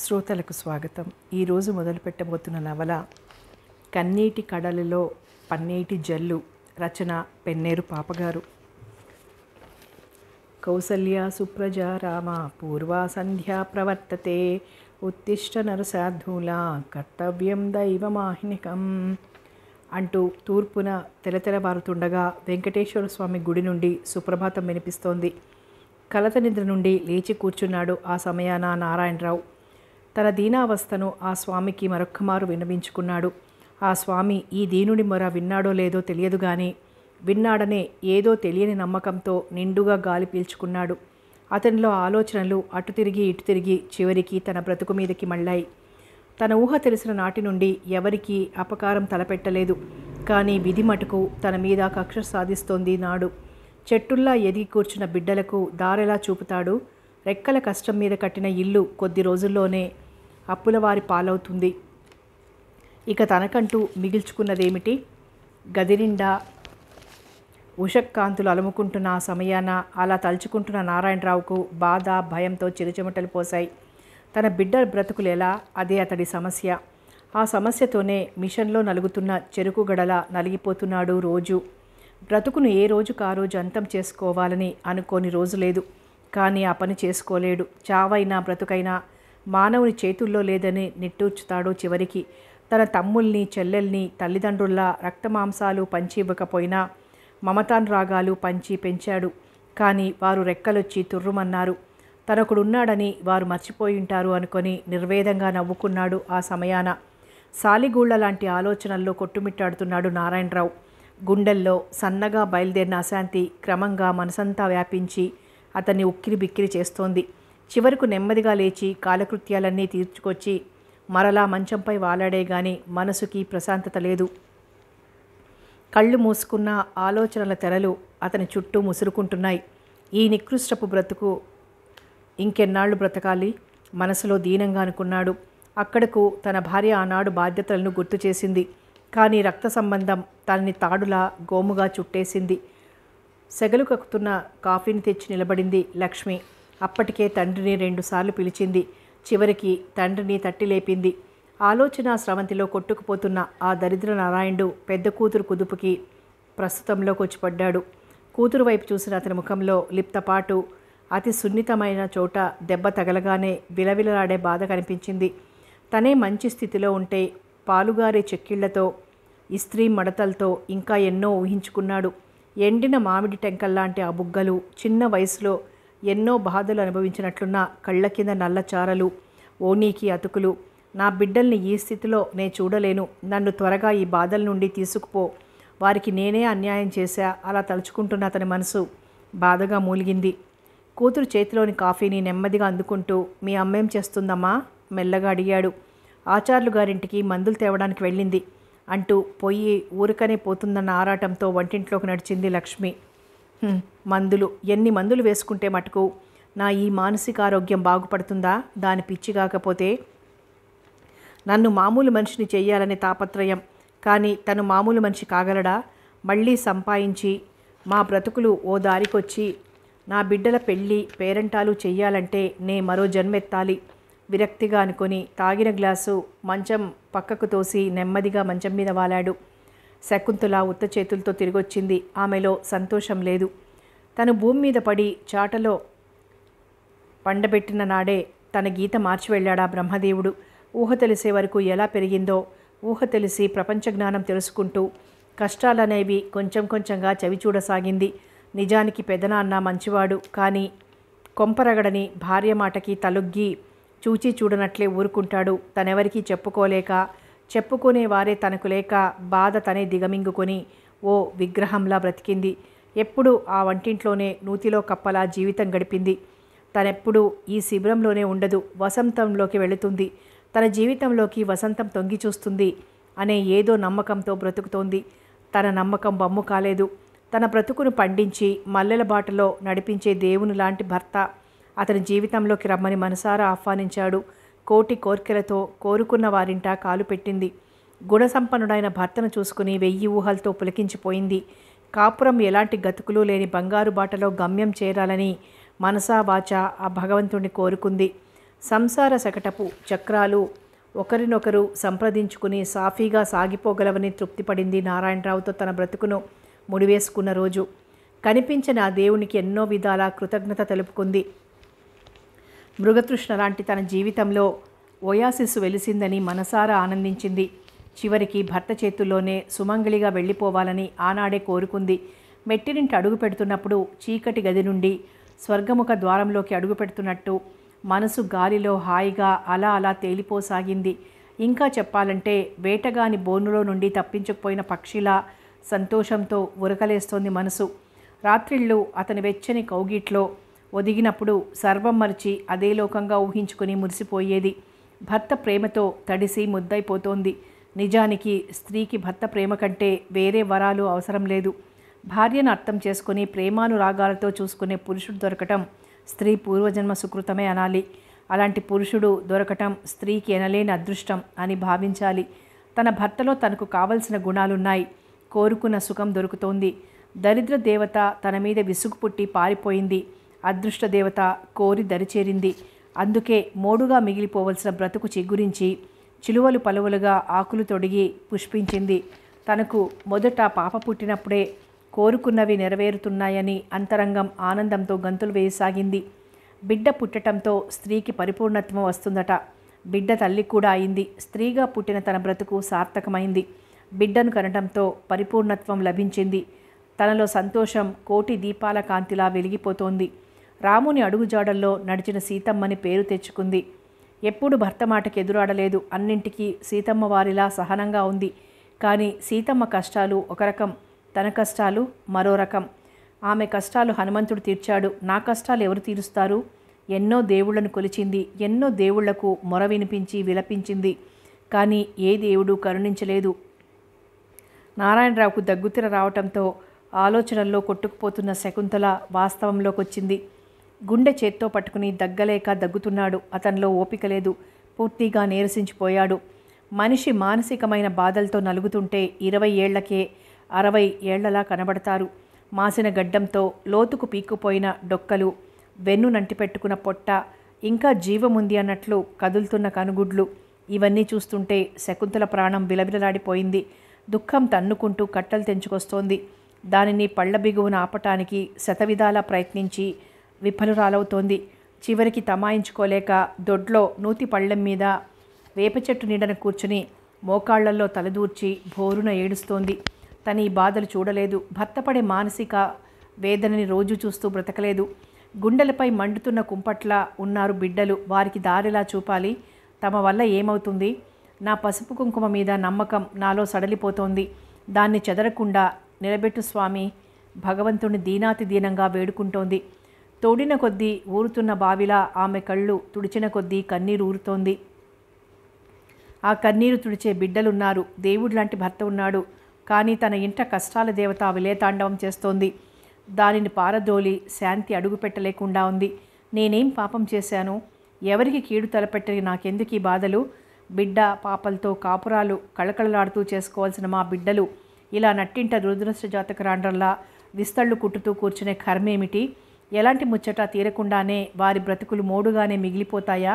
శ్రోతలకు స్వాగతం ఈరోజు మొదలుపెట్టబోతున్న నవల కన్నీటి కడలలో పన్నీటి జల్లు రచన పెన్నేరు పాపగారు కౌసల్య సుప్రజ రామ పూర్వ సంధ్యా ప్రవర్తతే ఉత్తిష్ట నరసాధూల కర్తవ్యం దైవమాహినికం అంటూ తూర్పున తెలతెలబారుతుండగా వెంకటేశ్వర స్వామి గుడి నుండి సుప్రభాతం వినిపిస్తోంది కలత నిద్ర నుండి లేచి కూర్చున్నాడు ఆ సమయాన నారాయణరావు తన దీనావస్థను ఆ స్వామికి మరొక్కమారు విన్నవించుకున్నాడు ఆ స్వామి ఈ దీనుడి మొర విన్నాడో లేదో తెలియదు కానీ విన్నాడనే ఏదో తెలియని నమ్మకంతో నిండుగా గాలి పీల్చుకున్నాడు అతనిలో ఆలోచనలు అటు తిరిగి ఇటు తిరిగి చివరికి తన బ్రతుకు మీదకి మళ్ళాయి తన ఊహ తెలిసిన నాటి నుండి ఎవరికీ అపకారం తలపెట్టలేదు కానీ విధి మటుకు తన మీద కక్ష సాధిస్తోంది నాడు చెట్టుల్లా ఎదిగి కూర్చున్న బిడ్డలకు దారెలా చూపుతాడు రెక్కల కష్టం మీద కట్టిన ఇల్లు కొద్ది రోజుల్లోనే అప్పుల వారి పాలవుతుంది ఇక తనకంటూ మిగిల్చుకున్నదేమిటి గది నిండా ఉషక్కాంతులు అలుముకుంటున్న ఆ సమయాన అలా తలుచుకుంటున్న నారాయణరావుకు బాధ భయంతో చిరుచిమటలు పోశాయి తన బిడ్డ ఎలా అదే అతడి సమస్య ఆ సమస్యతోనే మిషన్లో నలుగుతున్న చెరుకు గడల నలిగిపోతున్నాడు రోజు బ్రతుకును ఏ రోజు కా రోజు అంతం చేసుకోవాలని అనుకోని రోజు లేదు కానీ ఆ పని చేసుకోలేడు చావైనా బ్రతుకైనా మానవుని చేతుల్లో లేదని నిట్టూర్చుతాడో చివరికి తన తమ్ముల్ని చెల్లెల్ని తల్లిదండ్రుల రక్తమాంసాలు పంచి ఇవ్వకపోయినా రాగాలు పంచి పెంచాడు కానీ వారు రెక్కలొచ్చి తుర్రుమన్నారు తనకుడున్నాడని వారు మర్చిపోయి ఉంటారు అనుకొని నిర్వేదంగా నవ్వుకున్నాడు ఆ సమయాన సాలిగూళ్ళ లాంటి ఆలోచనల్లో కొట్టుమిట్టాడుతున్నాడు నారాయణరావు గుండెల్లో సన్నగా బయలుదేరిన అశాంతి క్రమంగా మనసంతా వ్యాపించి అతన్ని ఉక్కిరి బిక్కిరి చేస్తోంది చివరకు నెమ్మదిగా లేచి కాలకృత్యాలన్నీ తీర్చుకొచ్చి మరలా మంచంపై వాలాడే గాని మనసుకి ప్రశాంతత లేదు కళ్ళు మూసుకున్న ఆలోచనల తెరలు అతని చుట్టూ ముసురుకుంటున్నాయి ఈ నికృష్టపు బ్రతుకు ఇంకెన్నాళ్ళు బ్రతకాలి మనసులో దీనంగా అనుకున్నాడు అక్కడకు తన భార్య ఆనాడు బాధ్యతలను గుర్తు చేసింది కానీ రక్త సంబంధం తనని తాడులా గోముగా చుట్టేసింది సెగలు కక్కుతున్న కాఫీని తెచ్చి నిలబడింది లక్ష్మి అప్పటికే తండ్రిని రెండుసార్లు పిలిచింది చివరికి తండ్రిని తట్టి లేపింది ఆలోచన స్రవంతిలో కొట్టుకుపోతున్న ఆ దరిద్ర నారాయణుడు పెద్ద కూతురు కుదుపుకి ప్రస్తుతంలోకి వచ్చిపడ్డాడు కూతురు వైపు చూసిన అతని ముఖంలో లిప్తపాటు అతి సున్నితమైన చోట దెబ్బ తగలగానే విలవిలలాడే బాధ కనిపించింది తనే మంచి స్థితిలో ఉంటే పాలుగారే చెక్కిళ్లతో ఇస్త్రీ మడతలతో ఇంకా ఎన్నో ఊహించుకున్నాడు ఎండిన మామిడి టెంకల్లాంటి ఆ బుగ్గలు చిన్న వయసులో ఎన్నో బాధలు అనుభవించినట్లున్న కళ్ళ కింద నల్ల చారలు ఓనీకి అతుకులు నా బిడ్డల్ని ఈ స్థితిలో నే చూడలేను నన్ను త్వరగా ఈ బాధల నుండి తీసుకుపో వారికి నేనే అన్యాయం చేశా అలా తలుచుకుంటున్న అతని మనసు బాధగా మూలిగింది కూతురు చేతిలోని కాఫీని నెమ్మదిగా అందుకుంటూ మీ అమ్మేం చేస్తుందమ్మా మెల్లగా అడిగాడు ఆచార్లు గారింటికి మందులు తేవడానికి వెళ్ళింది అంటూ పొయ్యి ఊరికనే పోతుందన్న ఆరాటంతో వంటింట్లోకి నడిచింది లక్ష్మి మందులు ఎన్ని మందులు వేసుకుంటే మటుకు నా ఈ మానసిక ఆరోగ్యం బాగుపడుతుందా దాని పిచ్చి కాకపోతే నన్ను మామూలు మనిషిని చేయాలనే తాపత్రయం కానీ తను మామూలు మనిషి కాగలడా మళ్ళీ సంపాదించి మా బ్రతుకులు ఓ దారికొచ్చి నా బిడ్డల పెళ్ళి పేరెంటాలు చెయ్యాలంటే నే మరో జన్మెత్తాలి విరక్తిగా అనుకొని తాగిన గ్లాసు మంచం పక్కకు తోసి నెమ్మదిగా మంచం మీద వాలాడు శకుంతల ఉత్త చేతులతో తిరిగొచ్చింది ఆమెలో సంతోషం లేదు తను భూమి మీద పడి చాటలో పండబెట్టిన నాడే తన గీత మార్చి వెళ్ళాడా బ్రహ్మదేవుడు ఊహ తెలిసే వరకు ఎలా పెరిగిందో ఊహ తెలిసి ప్రపంచ జ్ఞానం తెలుసుకుంటూ కష్టాలనేవి కొంచెం కొంచెంగా చవిచూడసాగింది నిజానికి పెదనాన్న మంచివాడు కానీ కొంపరగడని భార్య మాటకి తలొగ్గి చూచి చూడనట్లే ఊరుకుంటాడు తనెవరికీ చెప్పుకోలేక చెప్పుకునేవారే తనకు లేక బాధ తనే దిగమింగుకొని ఓ విగ్రహంలా బ్రతికింది ఎప్పుడు ఆ వంటింట్లోనే నూతిలో కప్పలా జీవితం గడిపింది తనెప్పుడు ఈ శిబిరంలోనే ఉండదు వసంతంలోకి వెళుతుంది తన జీవితంలోకి వసంతం తొంగి చూస్తుంది అనే ఏదో నమ్మకంతో బ్రతుకుతోంది తన నమ్మకం బొమ్ము కాలేదు తన బ్రతుకును పండించి మల్లెల బాటలో నడిపించే దేవుని లాంటి భర్త అతని జీవితంలోకి రమ్మని మనసారా ఆహ్వానించాడు కోటి కోర్కెలతో కోరుకున్న వారింట కాలు పెట్టింది గుణసంపన్నుడైన భర్తను చూసుకుని వెయ్యి ఊహలతో పులికించిపోయింది కాపురం ఎలాంటి గతుకులు లేని బంగారు బాటలో గమ్యం చేరాలని మనసా వాచ ఆ భగవంతుణ్ణి కోరుకుంది సంసార శకటపు చక్రాలు ఒకరినొకరు సంప్రదించుకుని సాఫీగా సాగిపోగలవని తృప్తిపడింది నారాయణరావుతో తన బ్రతుకును ముడివేసుకున్న రోజు కనిపించిన ఆ దేవునికి ఎన్నో విధాల కృతజ్ఞత తెలుపుకుంది మృగతృష్ణ లాంటి తన జీవితంలో ఓయాసిస్సు వెలిసిందని మనసారా ఆనందించింది చివరికి భర్త చేతుల్లోనే సుమంగళిగా వెళ్ళిపోవాలని ఆనాడే కోరుకుంది మెట్టినింటి అడుగు పెడుతున్నప్పుడు చీకటి గది నుండి స్వర్గముఖ ద్వారంలోకి అడుగు పెడుతున్నట్టు మనసు గాలిలో హాయిగా అలా అలా తేలిపోసాగింది ఇంకా చెప్పాలంటే వేటగాని బోనులో నుండి తప్పించకపోయిన పక్షిలా సంతోషంతో ఉరకలేస్తోంది మనసు రాత్రిళ్ళు అతని వెచ్చని కౌగిట్లో ఒదిగినప్పుడు సర్వం మరిచి అదే లోకంగా ఊహించుకుని మురిసిపోయేది భర్త ప్రేమతో తడిసి ముద్దైపోతోంది నిజానికి స్త్రీకి భర్త ప్రేమ కంటే వేరే వరాలు అవసరం లేదు భార్యను అర్థం చేసుకుని ప్రేమానురాగాలతో చూసుకునే పురుషుడు దొరకటం స్త్రీ పూర్వజన్మ సుకృతమే అనాలి అలాంటి పురుషుడు దొరకటం స్త్రీకి ఎనలేని అదృష్టం అని భావించాలి తన భర్తలో తనకు కావలసిన గుణాలున్నాయి కోరుకున్న సుఖం దొరుకుతోంది దరిద్ర దేవత తన మీద విసుగు పుట్టి పారిపోయింది అదృష్ట దేవత కోరి దరిచేరింది అందుకే మోడుగా మిగిలిపోవలసిన బ్రతుకు చిగురించి చిలువలు పలువలుగా ఆకులు తొడిగి పుష్పించింది తనకు మొదట పాప పుట్టినప్పుడే కోరుకున్నవి నెరవేరుతున్నాయని అంతరంగం ఆనందంతో గంతులు వేయసాగింది బిడ్డ పుట్టడంతో స్త్రీకి పరిపూర్ణత్వం వస్తుందట బిడ్డ తల్లి కూడా అయింది స్త్రీగా పుట్టిన తన బ్రతుకు సార్థకమైంది బిడ్డను కనడంతో పరిపూర్ణత్వం లభించింది తనలో సంతోషం కోటి దీపాల కాంతిలా వెలిగిపోతోంది రాముని అడుగుజాడల్లో నడిచిన సీతమ్మని పేరు తెచ్చుకుంది ఎప్పుడు భర్త మాటకు ఎదురాడలేదు అన్నింటికీ సీతమ్మ వారిలా సహనంగా ఉంది కానీ సీతమ్మ కష్టాలు ఒక రకం తన కష్టాలు మరో రకం ఆమె కష్టాలు హనుమంతుడు తీర్చాడు నా కష్టాలు ఎవరు తీరుస్తారు ఎన్నో దేవుళ్లను కొలిచింది ఎన్నో దేవుళ్లకు మొర వినిపించి విలపించింది కానీ ఏ దేవుడు కరుణించలేదు నారాయణరావుకు దగ్గుతిర రావటంతో ఆలోచనల్లో కొట్టుకుపోతున్న శకుంతల వాస్తవంలోకొచ్చింది గుండె చేత్తో పట్టుకుని దగ్గలేక దగ్గుతున్నాడు అతనిలో ఓపిక లేదు పూర్తిగా నీరసించిపోయాడు మనిషి మానసికమైన బాధలతో నలుగుతుంటే ఇరవై ఏళ్లకే అరవై ఏళ్లలా కనబడతారు మాసిన గడ్డంతో లోతుకు పీక్కుపోయిన డొక్కలు వెన్ను నంటిపెట్టుకున్న పొట్ట ఇంకా జీవముంది అన్నట్లు కదులుతున్న కనుగుడ్లు ఇవన్నీ చూస్తుంటే శకుంతల ప్రాణం బిలబిలలాడిపోయింది దుఃఖం తన్నుకుంటూ కట్టలు తెంచుకొస్తోంది దానిని పళ్ళ బిగువున ఆపటానికి శతవిధాలా ప్రయత్నించి విఫలురాలవుతోంది చివరికి తమాయించుకోలేక దొడ్లో నూతి పళ్ళెం మీద వేప చెట్టు నీడన కూర్చుని మోకాళ్లల్లో తలదూర్చి భోరున ఏడుస్తోంది తన ఈ బాధలు చూడలేదు భర్తపడే మానసిక వేదనని రోజు చూస్తూ బ్రతకలేదు గుండెలపై మండుతున్న కుంపట్ల ఉన్నారు బిడ్డలు వారికి దారిలా చూపాలి తమ వల్ల ఏమవుతుంది నా పసుపు కుంకుమ మీద నమ్మకం నాలో సడలిపోతోంది దాన్ని చెదరకుండా నిలబెట్టు స్వామి భగవంతుని దీనాతి దీనంగా వేడుకుంటోంది తోడిన కొద్దీ ఊరుతున్న బావిలా ఆమె కళ్ళు తుడిచిన కొద్దీ కన్నీరు ఊరుతోంది ఆ కన్నీరు తుడిచే బిడ్డలున్నారు దేవుడు లాంటి భర్త ఉన్నాడు కానీ తన ఇంట కష్టాల దేవత విలేతాండవం చేస్తోంది దానిని పారదోలి శాంతి అడుగుపెట్టలేకుండా ఉంది నేనేం పాపం చేశాను ఎవరికి కీడు తలపెట్టని నాకెందుకు ఈ బాధలు బిడ్డ పాపలతో కాపురాలు కళకళలాడుతూ చేసుకోవాల్సిన మా బిడ్డలు ఇలా నట్టింట రుద్రశ్ర జాతక రాండ్రల్లా విస్తళ్ళు కుట్టుతూ కూర్చునే కర్మేమిటి ఎలాంటి ముచ్చట తీరకుండానే వారి బ్రతుకులు మోడుగానే మిగిలిపోతాయా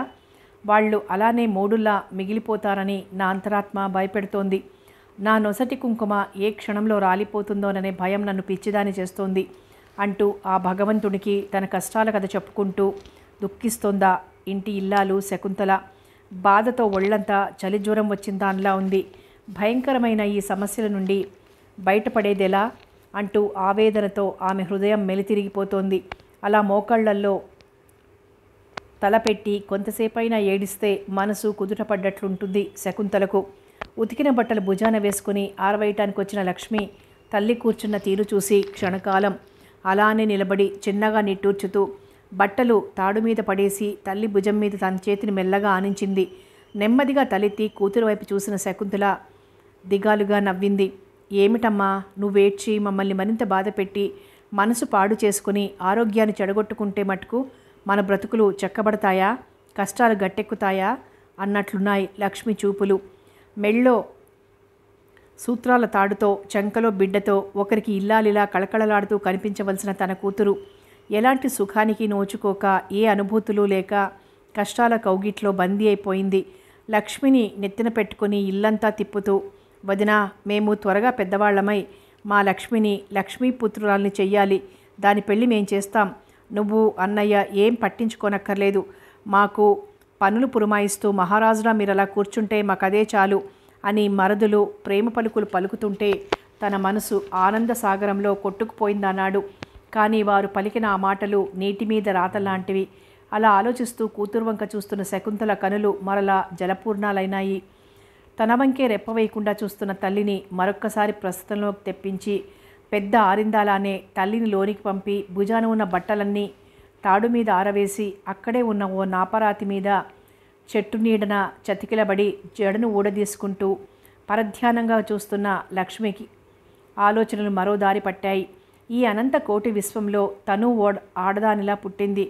వాళ్ళు అలానే మోడుల్లా మిగిలిపోతారని నా అంతరాత్మ భయపెడుతోంది నా నొసటి కుంకుమ ఏ క్షణంలో రాలిపోతుందోననే భయం నన్ను పిచ్చిదాని చేస్తోంది అంటూ ఆ భగవంతుడికి తన కష్టాల కథ చెప్పుకుంటూ దుఃఖిస్తోందా ఇంటి ఇల్లాలు శకుంతల బాధతో ఒళ్ళంతా చలి జ్వరం దానిలా ఉంది భయంకరమైన ఈ సమస్యల నుండి బయటపడేదెలా అంటూ ఆవేదనతో ఆమె హృదయం మెలితిరిగిపోతోంది అలా మోకాళ్లల్లో తలపెట్టి కొంతసేపైనా ఏడిస్తే మనసు కుదుటపడ్డట్లుంటుంది శకుంతలకు ఉతికిన బట్టలు భుజాన వేసుకుని ఆరవేయటానికి వచ్చిన లక్ష్మి తల్లి కూర్చున్న తీరు చూసి క్షణకాలం అలానే నిలబడి చిన్నగా నిట్టూర్చుతూ బట్టలు తాడు మీద పడేసి తల్లి భుజం మీద తన చేతిని మెల్లగా ఆనించింది నెమ్మదిగా తలెత్తి కూతురు వైపు చూసిన శకుంతల దిగాలుగా నవ్వింది ఏమిటమ్మా నువ్వేడ్చి మమ్మల్ని మరింత బాధపెట్టి మనసు పాడు చేసుకుని ఆరోగ్యాన్ని చెడగొట్టుకుంటే మటుకు మన బ్రతుకులు చెక్కబడతాయా కష్టాలు గట్టెక్కుతాయా అన్నట్లున్నాయి లక్ష్మి చూపులు మెళ్ళో సూత్రాల తాడుతో చంకలో బిడ్డతో ఒకరికి ఇల్లాలిలా కళకళలాడుతూ కనిపించవలసిన తన కూతురు ఎలాంటి సుఖానికి నోచుకోక ఏ అనుభూతులు లేక కష్టాల కౌగిట్లో బందీ అయిపోయింది లక్ష్మిని నెత్తిన పెట్టుకుని ఇల్లంతా తిప్పుతూ వదిన మేము త్వరగా పెద్దవాళ్లమై మా లక్ష్మిని లక్ష్మీపుత్రురాల్ని చెయ్యాలి దాని పెళ్ళి మేం చేస్తాం నువ్వు అన్నయ్య ఏం పట్టించుకోనక్కర్లేదు మాకు పనులు పురమాయిస్తూ మహారాజులా మీరు అలా కూర్చుంటే మాకదే చాలు అని మరదులు ప్రేమ పలుకులు పలుకుతుంటే తన మనసు ఆనంద సాగరంలో కొట్టుకుపోయిందన్నాడు కానీ వారు పలికిన ఆ మాటలు నీటి మీద రాతలాంటివి అలా ఆలోచిస్తూ కూతురువంక చూస్తున్న శకుంతల కనులు మరలా జలపూర్ణాలైనాయి తన వంకే రెప్పవేయకుండా చూస్తున్న తల్లిని మరొక్కసారి ప్రస్తుతంలోకి తెప్పించి పెద్ద ఆరిందాలానే తల్లిని లోనికి పంపి భుజాన ఉన్న బట్టలన్నీ తాడు మీద ఆరవేసి అక్కడే ఉన్న ఓ నాపరాతి మీద చెట్టు నీడన చతికిలబడి జడను ఊడదీసుకుంటూ పరధ్యానంగా చూస్తున్న లక్ష్మికి ఆలోచనలు మరో దారి పట్టాయి ఈ అనంత కోటి విశ్వంలో తను ఓడ ఆడదానిలా పుట్టింది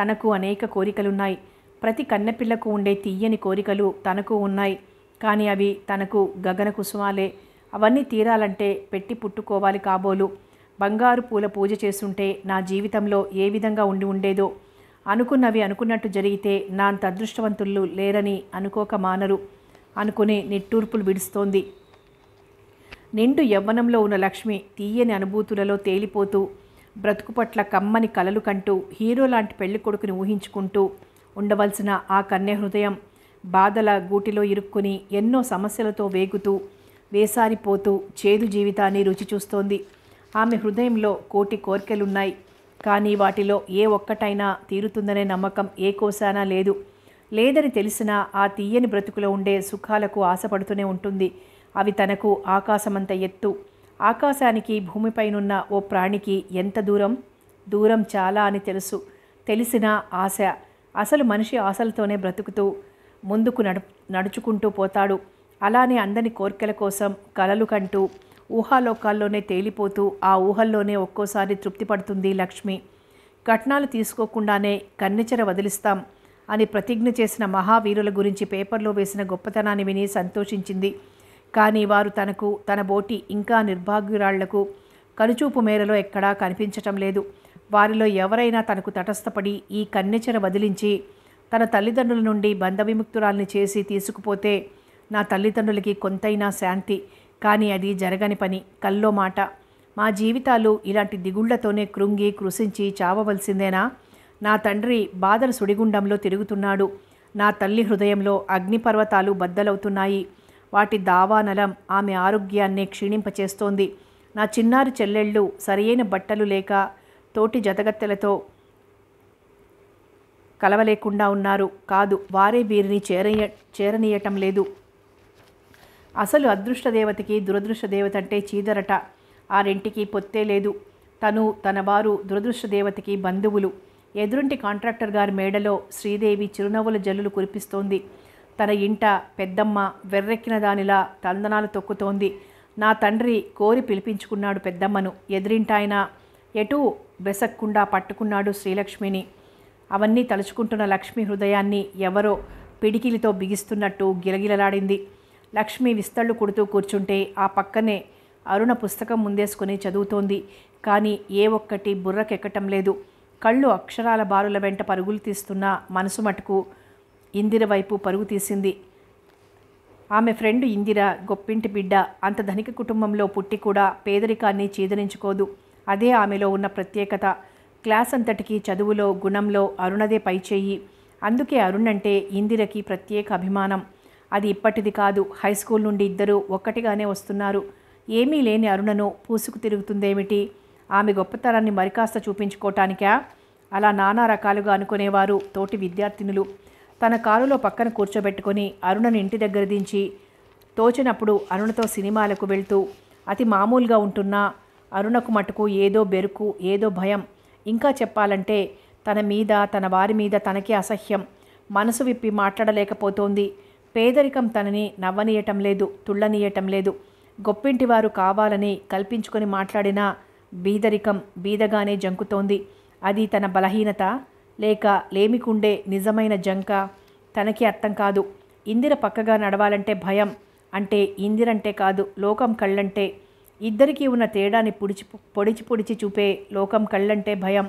తనకు అనేక కోరికలున్నాయి ప్రతి కన్నెపిల్లకు ఉండే తీయని కోరికలు తనకు ఉన్నాయి కానీ అవి తనకు గగన కుసుమాలే అవన్నీ తీరాలంటే పెట్టి పుట్టుకోవాలి కాబోలు బంగారు పూల పూజ చేస్తుంటే నా జీవితంలో ఏ విధంగా ఉండి ఉండేదో అనుకున్నవి అనుకున్నట్టు జరిగితే నా అదృష్టవంతులు లేరని అనుకోక మానరు అనుకుని నిట్టూర్పులు విడుస్తోంది నిండు యవ్వనంలో ఉన్న లక్ష్మి తీయని అనుభూతులలో తేలిపోతూ బ్రతుకు పట్ల కమ్మని కలలు కంటూ హీరో లాంటి పెళ్లి కొడుకుని ఊహించుకుంటూ ఉండవలసిన ఆ కన్య హృదయం బాధల గూటిలో ఇరుక్కుని ఎన్నో సమస్యలతో వేగుతూ వేసారిపోతూ చేదు జీవితాన్ని రుచి చూస్తోంది ఆమె హృదయంలో కోటి కోరికలున్నాయి కానీ వాటిలో ఏ ఒక్కటైనా తీరుతుందనే నమ్మకం ఏ కోసానా లేదు లేదని తెలిసినా ఆ తీయని బ్రతుకులో ఉండే సుఖాలకు ఆశపడుతూనే ఉంటుంది అవి తనకు ఆకాశమంత ఎత్తు ఆకాశానికి భూమిపైనున్న ఓ ప్రాణికి ఎంత దూరం దూరం చాలా అని తెలుసు తెలిసిన ఆశ అసలు మనిషి ఆశలతోనే బ్రతుకుతూ ముందుకు నడు నడుచుకుంటూ పోతాడు అలానే అందని కోరికల కోసం కలలు కంటూ ఊహాలోకాల్లోనే తేలిపోతూ ఆ ఊహల్లోనే ఒక్కోసారి తృప్తి పడుతుంది లక్ష్మి కట్నాలు తీసుకోకుండానే కన్నెచర వదిలిస్తాం అని ప్రతిజ్ఞ చేసిన మహావీరుల గురించి పేపర్లో వేసిన గొప్పతనాన్ని విని సంతోషించింది కానీ వారు తనకు తన బోటి ఇంకా నిర్భాగ్యురాళ్లకు కనుచూపు మేరలో ఎక్కడా కనిపించటం లేదు వారిలో ఎవరైనా తనకు తటస్థపడి ఈ కన్నెచర వదిలించి తన తల్లిదండ్రుల నుండి బంధ చేసి తీసుకుపోతే నా తల్లిదండ్రులకి కొంతైనా శాంతి కానీ అది జరగని పని కల్లో మాట మా జీవితాలు ఇలాంటి దిగుళ్లతోనే కృంగి కృషించి చావవలసిందేనా నా తండ్రి బాధల సుడిగుండంలో తిరుగుతున్నాడు నా తల్లి హృదయంలో అగ్నిపర్వతాలు బద్దలవుతున్నాయి వాటి దావానలం ఆమె ఆరోగ్యాన్ని క్షీణింపచేస్తోంది నా చిన్నారు చెల్లెళ్ళు సరియైన బట్టలు లేక తోటి జతగత్తెలతో కలవలేకుండా ఉన్నారు కాదు వారే వీరిని చేరయ చేరనీయటం లేదు అసలు అదృష్ట దేవతకి దురదృష్ట దేవత అంటే చీదరట ఆ రెంటికి పొత్తే లేదు తను తన వారు దురదృష్ట దేవతకి బంధువులు ఎదురుంటి కాంట్రాక్టర్ గారి మేడలో శ్రీదేవి చిరునవ్వుల జల్లులు కురిపిస్తోంది తన ఇంట పెద్దమ్మ వెర్రెక్కిన దానిలా తందనాలు తొక్కుతోంది నా తండ్రి కోరి పిలిపించుకున్నాడు పెద్దమ్మను ఎదురింటాయన ఎటూ బెసక్కుండా పట్టుకున్నాడు శ్రీలక్ష్మిని అవన్నీ తలుచుకుంటున్న లక్ష్మి హృదయాన్ని ఎవరో పిడికిలితో బిగిస్తున్నట్టు గిలగిలలాడింది లక్ష్మి విస్తళ్ళు కుడుతూ కూర్చుంటే ఆ పక్కనే అరుణ పుస్తకం ముందేసుకుని చదువుతోంది కానీ ఏ ఒక్కటి బుర్రకెక్కటం లేదు కళ్ళు అక్షరాల బారుల వెంట పరుగులు తీస్తున్న మనసు మటుకు ఇందిర వైపు పరుగు తీసింది ఆమె ఫ్రెండ్ ఇందిర గొప్పింటి బిడ్డ అంత ధనిక కుటుంబంలో పుట్టి కూడా పేదరికాన్ని చీదరించుకోదు అదే ఆమెలో ఉన్న ప్రత్యేకత క్లాస్ అంతటికీ చదువులో గుణంలో అరుణదే పైచేయి అందుకే అరుణ్ అంటే ఇందిరకి ప్రత్యేక అభిమానం అది ఇప్పటిది కాదు హై స్కూల్ నుండి ఇద్దరూ ఒక్కటిగానే వస్తున్నారు ఏమీ లేని అరుణను పూసుకు తిరుగుతుందేమిటి ఆమె గొప్పతనాన్ని మరికాస్త చూపించుకోవటానికా అలా నానా రకాలుగా అనుకునేవారు తోటి విద్యార్థినులు తన కారులో పక్కన కూర్చోబెట్టుకొని అరుణను ఇంటి దగ్గర దించి తోచినప్పుడు అరుణతో సినిమాలకు వెళ్తూ అతి మామూలుగా ఉంటున్నా అరుణకు మటుకు ఏదో బెరుకు ఏదో భయం ఇంకా చెప్పాలంటే తన మీద తన వారి మీద తనకి అసహ్యం మనసు విప్పి మాట్లాడలేకపోతోంది పేదరికం తనని నవ్వనీయటం లేదు తుళ్ళనీయటం లేదు గొప్పింటివారు కావాలని కల్పించుకొని మాట్లాడినా బీదరికం బీదగానే జంకుతోంది అది తన బలహీనత లేక లేమికుండే నిజమైన జంక తనకి అర్థం కాదు ఇందిర పక్కగా నడవాలంటే భయం అంటే ఇందిరంటే కాదు లోకం కళ్ళంటే ఇద్దరికీ ఉన్న తేడాని పొడిచి పొడిచి పొడిచి చూపే లోకం కళ్ళంటే భయం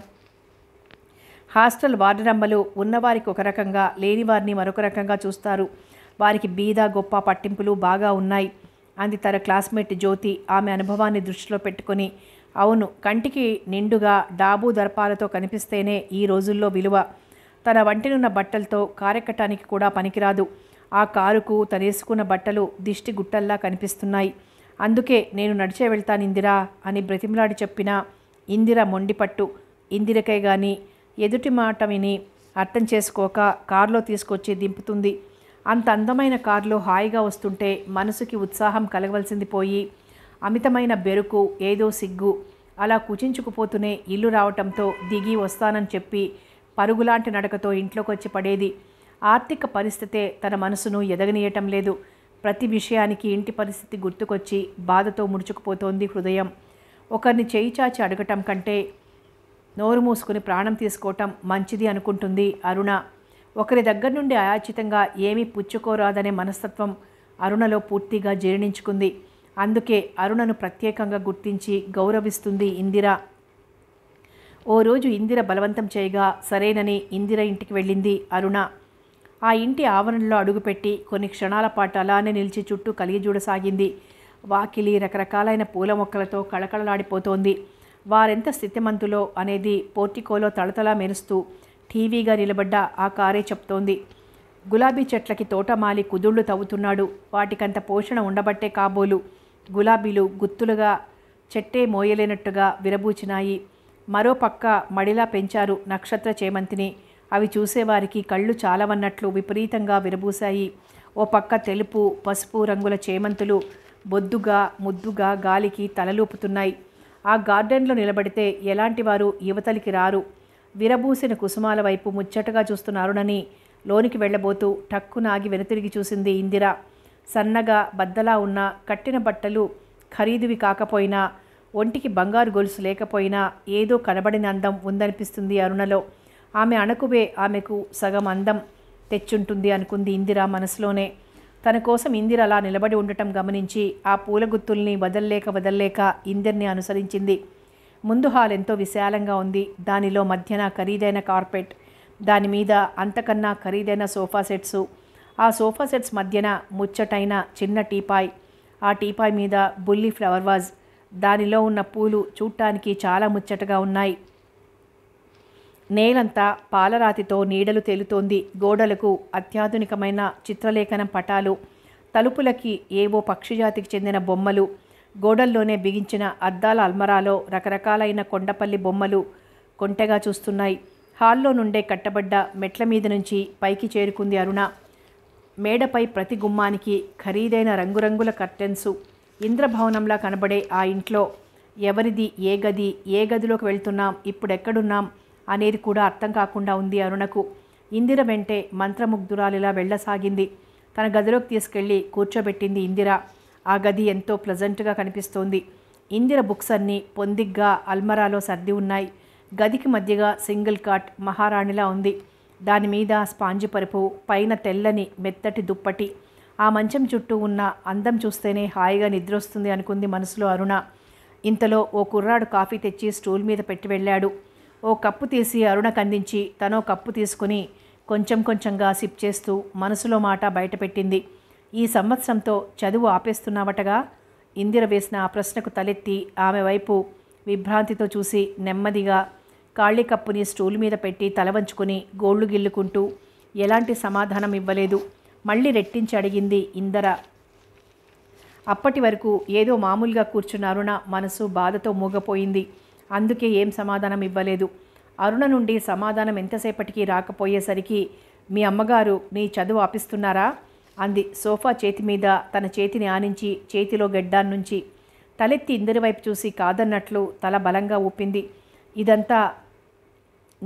హాస్టల్ వార్డరమ్మలు ఉన్నవారికి ఒక రకంగా లేని వారిని మరొక రకంగా చూస్తారు వారికి బీద గొప్ప పట్టింపులు బాగా ఉన్నాయి అంది తన క్లాస్మేట్ జ్యోతి ఆమె అనుభవాన్ని దృష్టిలో పెట్టుకొని అవును కంటికి నిండుగా డాబు దర్పాలతో కనిపిస్తేనే ఈ రోజుల్లో విలువ తన వంటినున్న బట్టలతో కారెక్కటానికి కూడా పనికిరాదు ఆ కారుకు తనేసుకున్న బట్టలు దిష్టి గుట్టల్లా కనిపిస్తున్నాయి అందుకే నేను నడిచే వెళ్తాను ఇందిరా అని బ్రతిమలాడి చెప్పిన ఇందిర మొండిపట్టు ఇందిరకే గాని ఎదుటి మాట విని అర్థం చేసుకోక కారులో తీసుకొచ్చి దింపుతుంది అంత అందమైన కారులో హాయిగా వస్తుంటే మనసుకి ఉత్సాహం కలగవలసింది పోయి అమితమైన బెరుకు ఏదో సిగ్గు అలా కుచించుకుపోతూనే ఇల్లు రావటంతో దిగి వస్తానని చెప్పి పరుగులాంటి నడకతో ఇంట్లోకి వచ్చి పడేది ఆర్థిక పరిస్థితే తన మనసును ఎదగనీయటం లేదు ప్రతి విషయానికి ఇంటి పరిస్థితి గుర్తుకొచ్చి బాధతో ముడుచుకుపోతోంది హృదయం ఒకరిని చేయి చాచి అడగటం కంటే నోరు మూసుకుని ప్రాణం తీసుకోవటం మంచిది అనుకుంటుంది అరుణ ఒకరి దగ్గర నుండి అయాచితంగా ఏమీ పుచ్చుకోరాదనే మనస్తత్వం అరుణలో పూర్తిగా జీర్ణించుకుంది అందుకే అరుణను ప్రత్యేకంగా గుర్తించి గౌరవిస్తుంది ఇందిర ఓ రోజు ఇందిర బలవంతం చేయగా సరేనని ఇందిర ఇంటికి వెళ్ళింది అరుణ ఆ ఇంటి ఆవరణలో అడుగుపెట్టి కొన్ని క్షణాల పాటు అలానే నిలిచి చుట్టూ కలిగి చూడసాగింది వాకిలి రకరకాలైన పూల మొక్కలతో కళకళలాడిపోతోంది వారెంత స్థితిమంతులో అనేది పోర్టికోలో తలతలా మెరుస్తూ టీవీగా నిలబడ్డ ఆ కారే చెప్తోంది గులాబీ చెట్లకి తోటమాలి కుదుళ్ళు తవ్వుతున్నాడు వాటికంత పోషణ ఉండబట్టే కాబోలు గులాబీలు గుత్తులుగా చెట్టే మోయలేనట్టుగా విరబూచినాయి మరో పక్క మడిలా పెంచారు నక్షత్ర చేమంతిని అవి చూసేవారికి కళ్ళు చాలవన్నట్లు విపరీతంగా విరబూశాయి ఓ పక్క తెలుపు పసుపు రంగుల చేమంతులు బొద్దుగా ముద్దుగా గాలికి తలలూపుతున్నాయి ఆ గార్డెన్లో నిలబడితే ఎలాంటి వారు యువతలికి రారు విరబూసిన కుసుమాల వైపు ముచ్చటగా చూస్తున్నారునని లోనికి వెళ్ళబోతూ టక్కునాగి వెనుతిరిగి చూసింది ఇందిర సన్నగా బద్దలా ఉన్న కట్టిన బట్టలు ఖరీదువి కాకపోయినా ఒంటికి బంగారు గొలుసు లేకపోయినా ఏదో కనబడిన అందం ఉందనిపిస్తుంది అరుణలో ఆమె అణకువే ఆమెకు సగం అందం తెచ్చుంటుంది అనుకుంది ఇందిర మనసులోనే తన కోసం ఇందిర అలా నిలబడి ఉండటం గమనించి ఆ పూల గుత్తుల్ని వదల్లేక వదల్లేక ఇందిర్ని అనుసరించింది ముందు హాల్ ఎంతో విశాలంగా ఉంది దానిలో మధ్యన ఖరీదైన కార్పెట్ దాని మీద అంతకన్నా ఖరీదైన సోఫా సెట్సు ఆ సోఫా సెట్స్ మధ్యన ముచ్చటైన చిన్న టీపాయ్ ఆ టీపాయ్ మీద బుల్లి ఫ్లవర్ వాజ్ దానిలో ఉన్న పూలు చూడటానికి చాలా ముచ్చటగా ఉన్నాయి నేలంతా పాలరాతితో నీడలు తేలుతోంది గోడలకు అత్యాధునికమైన చిత్రలేఖనం పటాలు తలుపులకి ఏవో పక్షిజాతికి చెందిన బొమ్మలు గోడల్లోనే బిగించిన అద్దాల అల్మరాలో రకరకాలైన కొండపల్లి బొమ్మలు కొంటెగా చూస్తున్నాయి హాల్లో నుండే కట్టబడ్డ మెట్ల మీద నుంచి పైకి చేరుకుంది అరుణ మేడపై ప్రతి గుమ్మానికి ఖరీదైన రంగురంగుల కర్టెన్సు ఇంద్రభవనంలా కనబడే ఆ ఇంట్లో ఎవరిది ఏ గది ఏ గదిలోకి వెళ్తున్నాం ఇప్పుడెక్కడున్నాం అనేది కూడా అర్థం కాకుండా ఉంది అరుణకు ఇందిర వెంటే మంత్రముగ్ధురాలిలా వెళ్ళసాగింది తన గదిలోకి తీసుకెళ్ళి కూర్చోబెట్టింది ఇందిర ఆ గది ఎంతో ప్లజెంట్గా కనిపిస్తోంది ఇందిర బుక్స్ అన్నీ పొందిగ్గా అల్మరాలో సర్ది ఉన్నాయి గదికి మధ్యగా సింగిల్ కాట్ మహారాణిలా ఉంది దాని మీద స్పాంజి పరుపు పైన తెల్లని మెత్తటి దుప్పటి ఆ మంచం చుట్టూ ఉన్న అందం చూస్తేనే హాయిగా నిద్రొస్తుంది అనుకుంది మనసులో అరుణ ఇంతలో ఓ కుర్రాడు కాఫీ తెచ్చి స్టూల్ మీద పెట్టి వెళ్ళాడు ఓ కప్పు తీసి అరుణకు అందించి తనో కప్పు తీసుకుని కొంచెం కొంచెంగా సిప్ చేస్తూ మనసులో మాట బయటపెట్టింది ఈ సంవత్సరంతో చదువు ఆపేస్తున్నావటగా ఇందిర వేసిన ఆ ప్రశ్నకు తలెత్తి ఆమె వైపు విభ్రాంతితో చూసి నెమ్మదిగా ఖాళీ కప్పుని స్టూల్ మీద పెట్టి తల వంచుకుని గోళ్ళు గిల్లుకుంటూ ఎలాంటి సమాధానం ఇవ్వలేదు మళ్ళీ రెట్టించి అడిగింది ఇందర అప్పటి వరకు ఏదో మామూలుగా కూర్చున్న అరుణ మనసు బాధతో మూగపోయింది అందుకే ఏం సమాధానం ఇవ్వలేదు అరుణ నుండి సమాధానం ఎంతసేపటికి రాకపోయేసరికి మీ అమ్మగారు నీ చదువు ఆపిస్తున్నారా అంది సోఫా చేతి మీద తన చేతిని ఆనించి చేతిలో గెడ్డాన్నుంచి తలెత్తి ఇందరి వైపు చూసి కాదన్నట్లు తల బలంగా ఊపింది ఇదంతా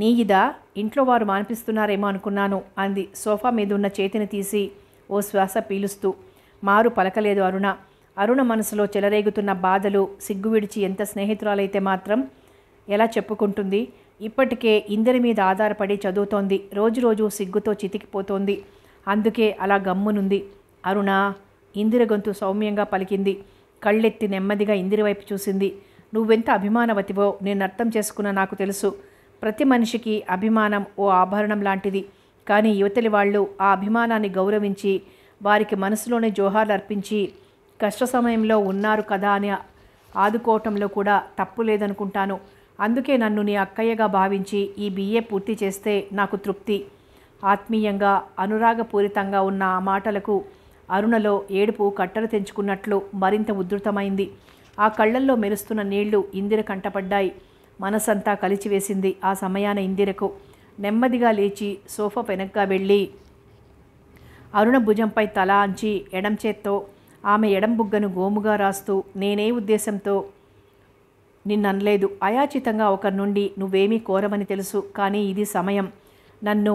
నీ ఇదా ఇంట్లో వారు మానిపిస్తున్నారేమో అనుకున్నాను అంది సోఫా మీద ఉన్న చేతిని తీసి ఓ శ్వాస పీలుస్తూ మారు పలకలేదు అరుణ అరుణ మనసులో చెలరేగుతున్న బాధలు సిగ్గు విడిచి ఎంత స్నేహితురాలైతే మాత్రం ఎలా చెప్పుకుంటుంది ఇప్పటికే ఇందరి మీద ఆధారపడి చదువుతోంది రోజురోజు సిగ్గుతో చితికిపోతోంది అందుకే అలా గమ్మునుంది అరుణ ఇందిర గొంతు సౌమ్యంగా పలికింది కళ్ళెత్తి నెమ్మదిగా ఇందిరివైపు వైపు చూసింది నువ్వెంత అభిమానవతివో నేను అర్థం చేసుకున్న నాకు తెలుసు ప్రతి మనిషికి అభిమానం ఓ ఆభరణం లాంటిది కానీ యువతలి వాళ్ళు ఆ అభిమానాన్ని గౌరవించి వారికి మనసులోనే జోహార్లు అర్పించి కష్ట సమయంలో ఉన్నారు కదా అని ఆదుకోవటంలో కూడా తప్పు లేదనుకుంటాను అందుకే నన్ను నీ అక్కయ్యగా భావించి ఈ బిఏ పూర్తి చేస్తే నాకు తృప్తి ఆత్మీయంగా అనురాగపూరితంగా ఉన్న ఆ మాటలకు అరుణలో ఏడుపు కట్టలు తెంచుకున్నట్లు మరింత ఉధృతమైంది ఆ కళ్ళల్లో మెరుస్తున్న నీళ్లు ఇందిర కంటపడ్డాయి మనసంతా కలిచివేసింది ఆ సమయాన ఇందిరకు నెమ్మదిగా లేచి సోఫా వెనక్గా వెళ్ళి అరుణ భుజంపై తల అంచి ఎడంచేత్తో ఆమె ఎడంబుగ్గను గోముగా రాస్తూ నేనే ఉద్దేశంతో నిన్ననలేదు అయాచితంగా ఒకరి నుండి నువ్వేమీ కోరమని తెలుసు కానీ ఇది సమయం నన్ను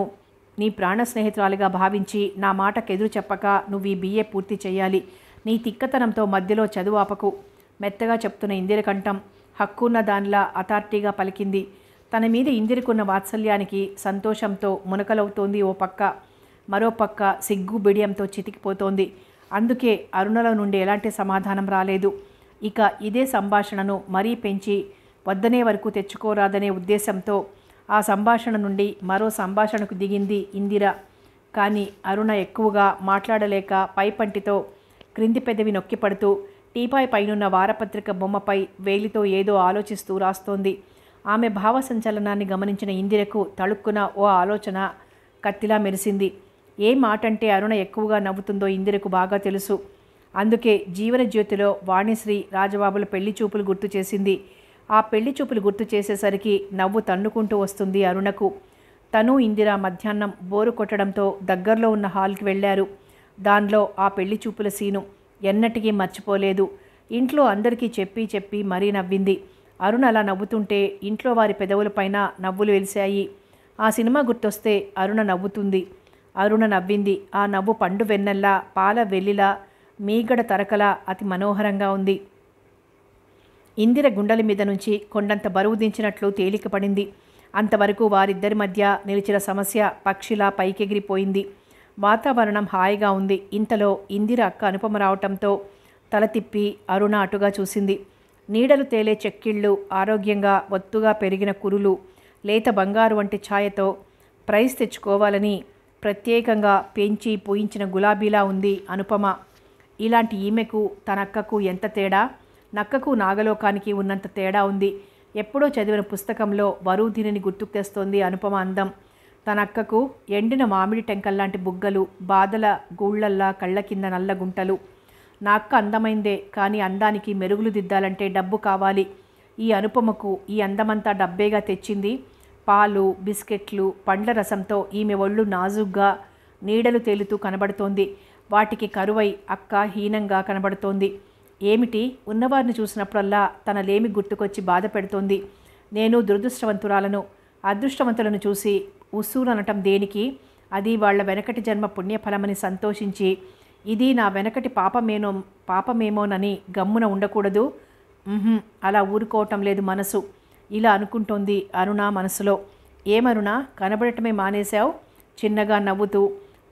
నీ ప్రాణ స్నేహితురాలిగా భావించి నా మాటకెదురు చెప్పక నువ్వు ఈ బిఏ పూర్తి చేయాలి నీ తిక్కతనంతో మధ్యలో చదువు మెత్తగా చెప్తున్న ఇందిరకంఠం హక్కున్న దానిలా అథారిటీగా పలికింది తన మీద ఇందిరికున్న వాత్సల్యానికి సంతోషంతో మునకలవుతోంది ఓ పక్క మరో పక్క సిగ్గు బిడియంతో చితికిపోతోంది అందుకే అరుణల నుండి ఎలాంటి సమాధానం రాలేదు ఇక ఇదే సంభాషణను మరీ పెంచి వద్దనే వరకు తెచ్చుకోరాదనే ఉద్దేశంతో ఆ సంభాషణ నుండి మరో సంభాషణకు దిగింది ఇందిర కానీ అరుణ ఎక్కువగా మాట్లాడలేక పైపంటితో క్రింది పెదవి నొక్కిపడుతూ టీపాయ్ పైనున్న వారపత్రిక బొమ్మపై వేలితో ఏదో ఆలోచిస్తూ రాస్తోంది ఆమె భావ సంచలనాన్ని గమనించిన ఇందిరకు తళుక్కున ఓ ఆలోచన కత్తిలా మెరిసింది ఏ మాట అంటే అరుణ ఎక్కువగా నవ్వుతుందో ఇందిరకు బాగా తెలుసు అందుకే జీవనజ్యోతిలో వాణిశ్రీ రాజబాబుల పెళ్లి చూపులు గుర్తు చేసింది ఆ పెళ్లి చూపులు గుర్తు చేసేసరికి నవ్వు తన్నుకుంటూ వస్తుంది అరుణకు తను ఇందిర మధ్యాహ్నం బోరు కొట్టడంతో దగ్గరలో ఉన్న హాల్కి వెళ్ళారు దానిలో ఆ పెళ్లి చూపుల సీను ఎన్నటికీ మర్చిపోలేదు ఇంట్లో అందరికీ చెప్పి చెప్పి మరీ నవ్వింది అరుణ్ అలా నవ్వుతుంటే ఇంట్లో వారి పెదవులపైన నవ్వులు వెలిశాయి ఆ సినిమా గుర్తొస్తే అరుణ నవ్వుతుంది అరుణ నవ్వింది ఆ నవ్వు పండు వెన్నెల్లా పాల వెల్లిలా మీగడ తరకలా అతి మనోహరంగా ఉంది ఇందిర గుండెల మీద నుంచి కొండంత బరువు దించినట్లు తేలికపడింది అంతవరకు వారిద్దరి మధ్య నిలిచిన సమస్య పక్షిలా పైకెగిరిపోయింది వాతావరణం హాయిగా ఉంది ఇంతలో ఇందిర అక్క అనుపమ రావటంతో తల తిప్పి అరుణ అటుగా చూసింది నీడలు తేలే చెక్కిళ్ళు ఆరోగ్యంగా ఒత్తుగా పెరిగిన కురులు లేత బంగారు వంటి ఛాయతో ప్రైజ్ తెచ్చుకోవాలని ప్రత్యేకంగా పెంచి పోయించిన గులాబీలా ఉంది అనుపమ ఇలాంటి ఈమెకు తన అక్కకు ఎంత తేడా నక్కకు నాగలోకానికి ఉన్నంత తేడా ఉంది ఎప్పుడో చదివిన పుస్తకంలో వరువు దీనిని గుర్తుకు తెస్తోంది అనుపమ అందం తన అక్కకు ఎండిన మామిడి టెంకల్లాంటి బుగ్గలు బాధల గూళ్ళల్లా కళ్ళ కింద నల్ల గుంటలు నా అక్క అందమైందే కానీ అందానికి మెరుగులు దిద్దాలంటే డబ్బు కావాలి ఈ అనుపమకు ఈ అందమంతా డబ్బేగా తెచ్చింది పాలు బిస్కెట్లు పండ్ల రసంతో ఈమె ఒళ్ళు నాజుగ్గా నీడలు తేలుతూ కనబడుతోంది వాటికి కరువై అక్క హీనంగా కనబడుతోంది ఏమిటి ఉన్నవారిని చూసినప్పుడల్లా తన లేమి గుర్తుకొచ్చి బాధ పెడుతోంది నేను దురదృష్టవంతురాలను అదృష్టవంతులను చూసి ఉసూలనటం దేనికి అది వాళ్ల వెనకటి జన్మ పుణ్యఫలమని సంతోషించి ఇది నా వెనకటి పాపమేనో పాపమేమోనని గమ్మున ఉండకూడదు అలా ఊరుకోవటం లేదు మనసు ఇలా అనుకుంటోంది అరుణ మనసులో ఏమరుణ కనబడటమే మానేశావు చిన్నగా నవ్వుతూ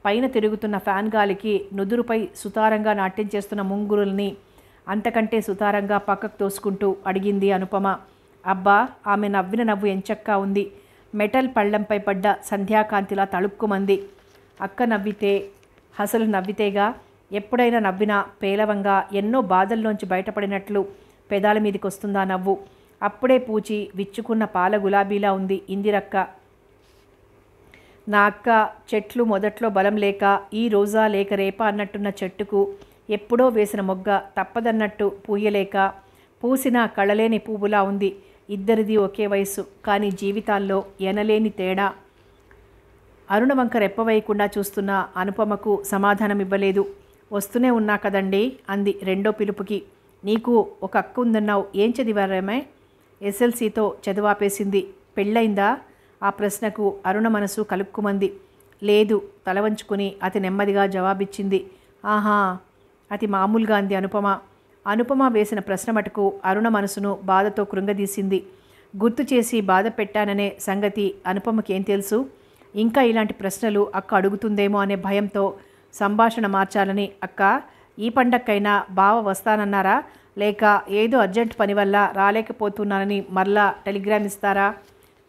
పైన తిరుగుతున్న ఫ్యాన్ గాలికి నుదురుపై సుతారంగా నాట్యం చేస్తున్న ముంగురుల్ని అంతకంటే సుతారంగా పక్కకు తోసుకుంటూ అడిగింది అనుపమ అబ్బా ఆమె నవ్విన నవ్వు ఎంచక్కా ఉంది మెటల్ పళ్ళంపై పడ్డ సంధ్యాకాంతిలా తళుక్కుమంది అక్క నవ్వితే అసలు నవ్వితేగా ఎప్పుడైనా నవ్వినా పేలవంగా ఎన్నో బాధల్లోంచి బయటపడినట్లు పెదాల మీదకి వస్తుందా నవ్వు అప్పుడే పూచి విచ్చుకున్న పాల గులాబీలా ఉంది ఇందిరక్క నా అక్క చెట్లు మొదట్లో బలం లేక ఈ రోజా లేక రేప అన్నట్టున్న చెట్టుకు ఎప్పుడో వేసిన మొగ్గ తప్పదన్నట్టు పూయలేక పూసిన కళలేని పువ్వులా ఉంది ఇద్దరిది ఒకే వయసు కానీ జీవితాల్లో ఎనలేని తేడా అరుణవంక రెప్పవేయకుండా చూస్తున్న అనుపమకు సమాధానం ఇవ్వలేదు వస్తూనే ఉన్నా కదండి అంది రెండో పిలుపుకి నీకు ఒక అక్క ఉందన్నావు ఏం చదివారేమే ఎస్ఎల్సీతో చదివాపేసింది పెళ్ళైందా ఆ ప్రశ్నకు అరుణ మనసు కలుక్కుమంది లేదు తలవంచుకుని అతి నెమ్మదిగా జవాబిచ్చింది ఆహా అతి మామూలుగా అంది అనుపమ అనుపమ వేసిన ప్రశ్న మటుకు అరుణ మనసును బాధతో కృంగదీసింది గుర్తు చేసి బాధ పెట్టాననే సంగతి అనుపమకేం తెలుసు ఇంకా ఇలాంటి ప్రశ్నలు అక్క అడుగుతుందేమో అనే భయంతో సంభాషణ మార్చాలని అక్క ఈ పండక్కైనా బావ వస్తానన్నారా లేక ఏదో అర్జెంట్ పని వల్ల రాలేకపోతున్నానని మరలా టెలిగ్రామ్ ఇస్తారా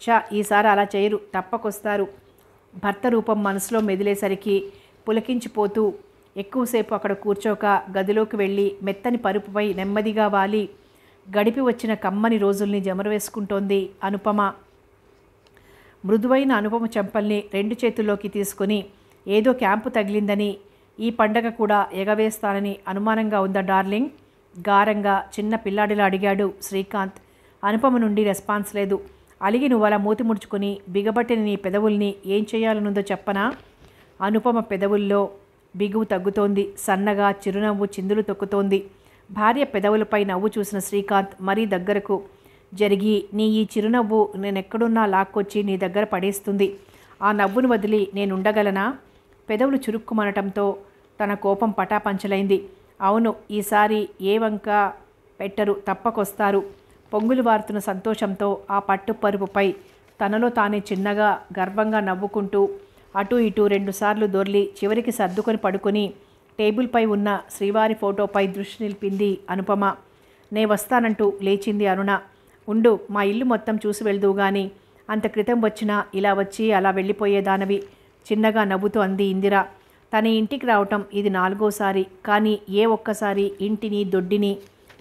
చా ఈసారి అలా చేయరు తప్పకొస్తారు భర్త రూపం మనసులో మెదిలేసరికి పులకించిపోతూ ఎక్కువసేపు అక్కడ కూర్చోక గదిలోకి వెళ్ళి మెత్తని పరుపుపై నెమ్మదిగా వాలి గడిపి వచ్చిన కమ్మని రోజుల్ని జమరవేసుకుంటోంది అనుపమ మృదువైన అనుపమ చెంపల్ని రెండు చేతుల్లోకి తీసుకుని ఏదో క్యాంపు తగిలిందని ఈ పండగ కూడా ఎగవేస్తానని అనుమానంగా ఉందా డార్లింగ్ గారంగా చిన్న పిల్లాడిలా అడిగాడు శ్రీకాంత్ అనుపమ నుండి రెస్పాన్స్ లేదు అలిగి నువ్వు అలా మూతి ముడుచుకుని బిగబట్టిన నీ పెదవుల్ని ఏం చేయాలనుందో చెప్పనా అనుపమ పెదవుల్లో బిగువు తగ్గుతోంది సన్నగా చిరునవ్వు చిందులు తొక్కుతోంది భార్య పెదవులపై నవ్వు చూసిన శ్రీకాంత్ మరీ దగ్గరకు జరిగి నీ ఈ చిరునవ్వు నేనెక్కడున్నా లాక్కొచ్చి నీ దగ్గర పడేస్తుంది ఆ నవ్వును వదిలి నేనుండగలనా పెదవులు చురుక్కుమనటంతో తన కోపం పటాపంచలైంది అవును ఈసారి ఏ వంక పెట్టరు తప్పకొస్తారు పొంగులు వారుతున్న సంతోషంతో ఆ పట్టు పరుపుపై తనలో తానే చిన్నగా గర్వంగా నవ్వుకుంటూ అటు ఇటు రెండుసార్లు దొర్లి చివరికి సర్దుకొని పడుకుని టేబుల్పై ఉన్న శ్రీవారి ఫోటోపై దృష్టి నిలిపింది అనుపమ నే వస్తానంటూ లేచింది అరుణ ఉండు మా ఇల్లు మొత్తం చూసి వెళ్దువు గాని అంత క్రితం వచ్చినా ఇలా వచ్చి అలా వెళ్ళిపోయేదానవి చిన్నగా నవ్వుతూ అంది ఇందిర తన ఇంటికి రావటం ఇది నాలుగోసారి కానీ ఏ ఒక్కసారి ఇంటిని దొడ్డిని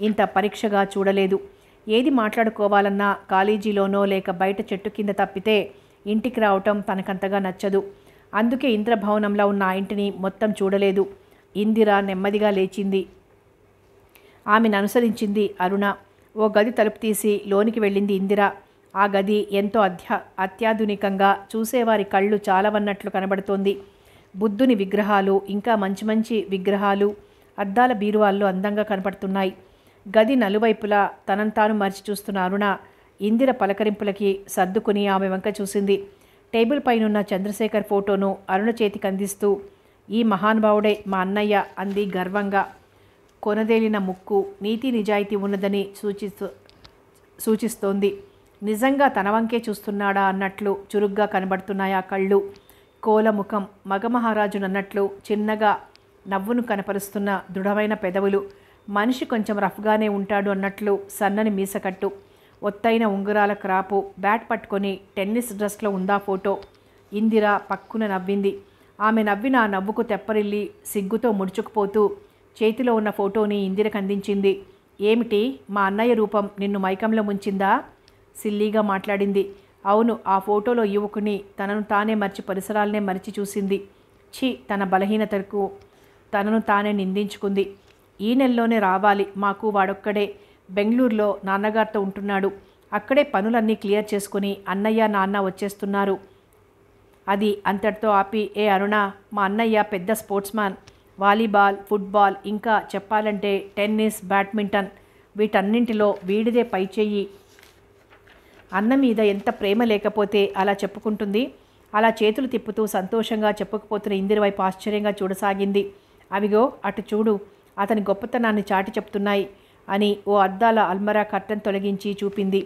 ఇంత పరీక్షగా చూడలేదు ఏది మాట్లాడుకోవాలన్నా కాలేజీలోనో లేక బయట చెట్టు కింద తప్పితే ఇంటికి రావటం తనకంతగా నచ్చదు అందుకే ఇంద్రభవనంలో ఉన్న ఆ ఇంటిని మొత్తం చూడలేదు ఇందిర నెమ్మదిగా లేచింది ఆమెను అనుసరించింది అరుణ ఓ గది తలుపు తీసి లోనికి వెళ్ళింది ఇందిర ఆ గది ఎంతో అధ్యా అత్యాధునికంగా చూసేవారి కళ్ళు చాలవన్నట్లు కనబడుతోంది బుద్ధుని విగ్రహాలు ఇంకా మంచి మంచి విగ్రహాలు అద్దాల బీరువాల్లో అందంగా కనపడుతున్నాయి గది నలువైపులా తనంతాను మరిచి చూస్తున్న అరుణ ఇందిర పలకరింపులకి సర్దుకుని ఆమె వంక చూసింది టేబుల్ పైనున్న చంద్రశేఖర్ ఫోటోను అరుణ చేతికి అందిస్తూ ఈ మహానుభావుడే మా అన్నయ్య అంది గర్వంగా కొనదేలిన ముక్కు నీతి నిజాయితీ ఉన్నదని సూచిస్తూ సూచిస్తోంది నిజంగా తన వంకే చూస్తున్నాడా అన్నట్లు చురుగ్గా కనబడుతున్నాయి ఆ కళ్ళు కోలముఖం మగమహారాజునన్నట్లు చిన్నగా నవ్వును కనపరుస్తున్న దృఢమైన పెదవులు మనిషి కొంచెం రఫ్గానే ఉంటాడు అన్నట్లు సన్నని మీసకట్టు ఒత్తైన ఉంగరాల క్రాపు బ్యాట్ పట్టుకొని టెన్నిస్ డ్రెస్లో ఉందా ఫోటో ఇందిర పక్కున నవ్వింది ఆమె నవ్విన నవ్వుకు తెప్పరిల్లి సిగ్గుతో ముడుచుకుపోతూ చేతిలో ఉన్న ఫోటోని ఇందిరకు అందించింది ఏమిటి మా అన్నయ్య రూపం నిన్ను మైకంలో ముంచిందా సిల్లీగా మాట్లాడింది అవును ఆ ఫోటోలో యువకుని తనను తానే మర్చి పరిసరాలనే మరిచి చూసింది ఛీ తన బలహీనతకు తనను తానే నిందించుకుంది ఈ నెలలోనే రావాలి మాకు వాడొక్కడే బెంగళూరులో నాన్నగారితో ఉంటున్నాడు అక్కడే పనులన్నీ క్లియర్ చేసుకుని అన్నయ్య నాన్న వచ్చేస్తున్నారు అది అంతటితో ఆపి ఏ అరుణ మా అన్నయ్య పెద్ద స్పోర్ట్స్ మ్యాన్ వాలీబాల్ ఫుట్బాల్ ఇంకా చెప్పాలంటే టెన్నిస్ బ్యాడ్మింటన్ వీటన్నింటిలో వీడిదే పైచేయి అన్న మీద ఎంత ప్రేమ లేకపోతే అలా చెప్పుకుంటుంది అలా చేతులు తిప్పుతూ సంతోషంగా చెప్పుకుపోతున్న ఇందిర వైపు ఆశ్చర్యంగా చూడసాగింది అవిగో అటు చూడు అతని గొప్పతనాన్ని చాటి చెప్తున్నాయి అని ఓ అద్దాల అల్మరా కర్టన్ తొలగించి చూపింది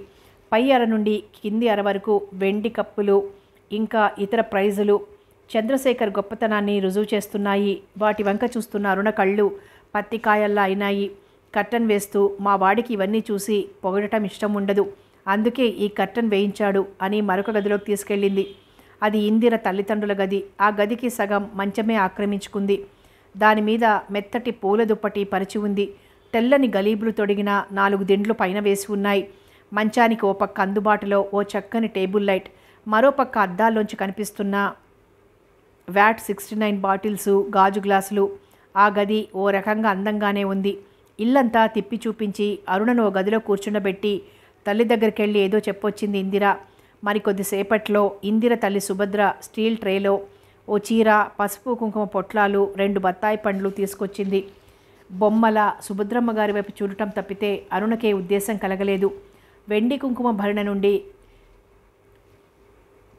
పై అర నుండి కింది అర వరకు వెండి కప్పులు ఇంకా ఇతర ప్రైజులు చంద్రశేఖర్ గొప్పతనాన్ని రుజువు చేస్తున్నాయి వాటి వంక చూస్తున్న అరుణ కళ్ళు పత్తికాయల్లా అయినాయి కర్టన్ వేస్తూ మా వాడికి ఇవన్నీ చూసి పొగడటం ఇష్టం ఉండదు అందుకే ఈ కర్టన్ వేయించాడు అని మరొక గదిలోకి తీసుకెళ్ళింది అది ఇందిర తల్లిదండ్రుల గది ఆ గదికి సగం మంచమే ఆక్రమించుకుంది దాని మీద మెత్తటి పూల దుప్పటి పరిచి ఉంది తెల్లని గలీబులు తొడిగిన నాలుగు దిండ్లు పైన వేసి ఉన్నాయి మంచానికి ఓ పక్క అందుబాటులో ఓ చక్కని టేబుల్ లైట్ మరో పక్క అద్దాల్లోంచి కనిపిస్తున్న వ్యాట్ సిక్స్టీ నైన్ బాటిల్స్ గాజు గ్లాసులు ఆ గది ఓ రకంగా అందంగానే ఉంది ఇల్లంతా తిప్పి చూపించి అరుణను ఓ గదిలో కూర్చుండబెట్టి తల్లి దగ్గరికి వెళ్ళి ఏదో చెప్పొచ్చింది ఇందిర మరికొద్దిసేపట్లో ఇందిర తల్లి సుభద్ర స్టీల్ ట్రేలో ఓ చీర పసుపు కుంకుమ పొట్లాలు రెండు బత్తాయి పండ్లు తీసుకొచ్చింది బొమ్మల సుభద్రమ్మ గారి వైపు చూడటం తప్పితే అరుణకే ఉద్దేశం కలగలేదు వెండి కుంకుమ భరణ నుండి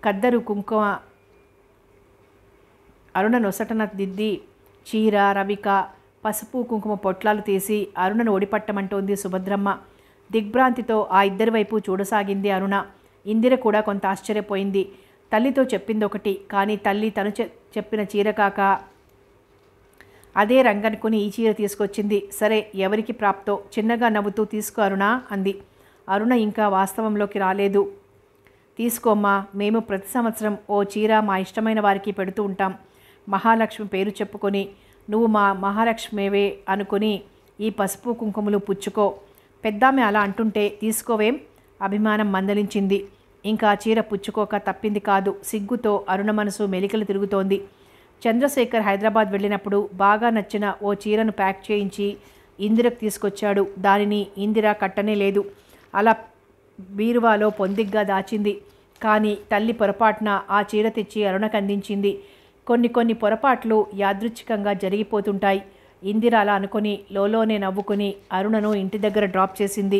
కద్దరు కుంకుమ అరుణ నొసటన దిద్ది చీర రవిక పసుపు కుంకుమ పొట్లాలు తీసి అరుణను ఓడిపట్టమంటోంది సుభద్రమ్మ దిగ్భ్రాంతితో ఆ ఇద్దరి వైపు చూడసాగింది అరుణ ఇందిర కూడా కొంత ఆశ్చర్యపోయింది తల్లితో చెప్పింది ఒకటి కానీ తల్లి తను చెప్పిన చీర కాక అదే రంగనుకుని ఈ చీర తీసుకొచ్చింది సరే ఎవరికి ప్రాప్తో చిన్నగా నవ్వుతూ తీసుకో అరుణ అంది అరుణ ఇంకా వాస్తవంలోకి రాలేదు తీసుకోమ్మా మేము ప్రతి సంవత్సరం ఓ చీర మా ఇష్టమైన వారికి పెడుతూ ఉంటాం మహాలక్ష్మి పేరు చెప్పుకొని నువ్వు మా మహాలక్ష్మివే అనుకుని ఈ పసుపు కుంకుమలు పుచ్చుకో పెద్దామె అలా అంటుంటే తీసుకోవేం అభిమానం మందలించింది ఇంకా చీర పుచ్చుకోక తప్పింది కాదు సిగ్గుతో అరుణ మనసు మెలికలు తిరుగుతోంది చంద్రశేఖర్ హైదరాబాద్ వెళ్ళినప్పుడు బాగా నచ్చిన ఓ చీరను ప్యాక్ చేయించి ఇందిరకు తీసుకొచ్చాడు దానిని ఇందిర కట్టనే లేదు అలా బీరువాలో పొందిగ్గా దాచింది కానీ తల్లి పొరపాటున ఆ చీర తెచ్చి అరుణకందించింది కొన్ని కొన్ని పొరపాట్లు యాదృచ్ఛికంగా జరిగిపోతుంటాయి ఇందిర అలా అనుకుని లోలోనే నవ్వుకుని అరుణను ఇంటి దగ్గర డ్రాప్ చేసింది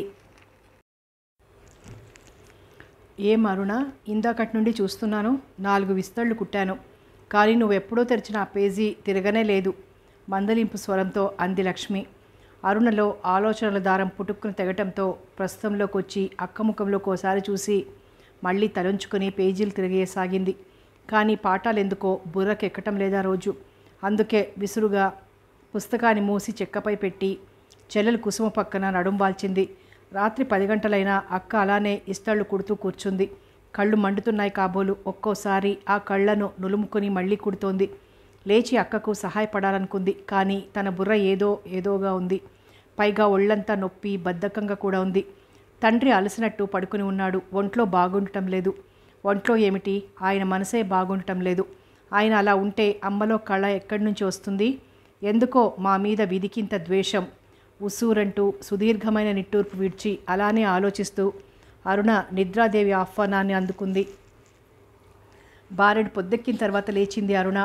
ఏం అరుణ ఇందాకటి నుండి చూస్తున్నాను నాలుగు విస్తళ్ళు కుట్టాను కానీ నువ్వెప్పుడో తెరిచిన ఆ పేజీ తిరగనే లేదు మందలింపు స్వరంతో అంది లక్ష్మి అరుణలో ఆలోచనల దారం పుట్టుకుని తెగటంతో ప్రస్తుతంలోకి వచ్చి అక్కముఖంలోకి ఒకసారి చూసి మళ్ళీ తలంచుకొని పేజీలు తిరిగేసాగింది కానీ పాఠాలెందుకో బుర్రకెక్కటం లేదా రోజు అందుకే విసురుగా పుస్తకాన్ని మూసి చెక్కపై పెట్టి చెల్లెలు కుసుమ పక్కన నడుం వాల్చింది రాత్రి పది గంటలైనా అక్క అలానే ఇస్తళ్ళు కుడుతూ కూర్చుంది కళ్ళు మండుతున్నాయి కాబోలు ఒక్కోసారి ఆ కళ్ళను నులుముకొని మళ్ళీ కుడుతోంది లేచి అక్కకు సహాయపడాలనుకుంది కానీ తన బుర్ర ఏదో ఏదోగా ఉంది పైగా ఒళ్ళంతా నొప్పి బద్ధకంగా కూడా ఉంది తండ్రి అలసినట్టు పడుకుని ఉన్నాడు ఒంట్లో బాగుండటం లేదు ఒంట్లో ఏమిటి ఆయన మనసే బాగుండటం లేదు ఆయన అలా ఉంటే అమ్మలో కళ ఎక్కడి నుంచి వస్తుంది ఎందుకో మా మీద విధికింత ద్వేషం ఉసూరంటూ సుదీర్ఘమైన నిట్టూర్పు విడిచి అలానే ఆలోచిస్తూ అరుణ నిద్రాదేవి ఆహ్వానాన్ని అందుకుంది బారెడు పొద్దెక్కిన తర్వాత లేచింది అరుణ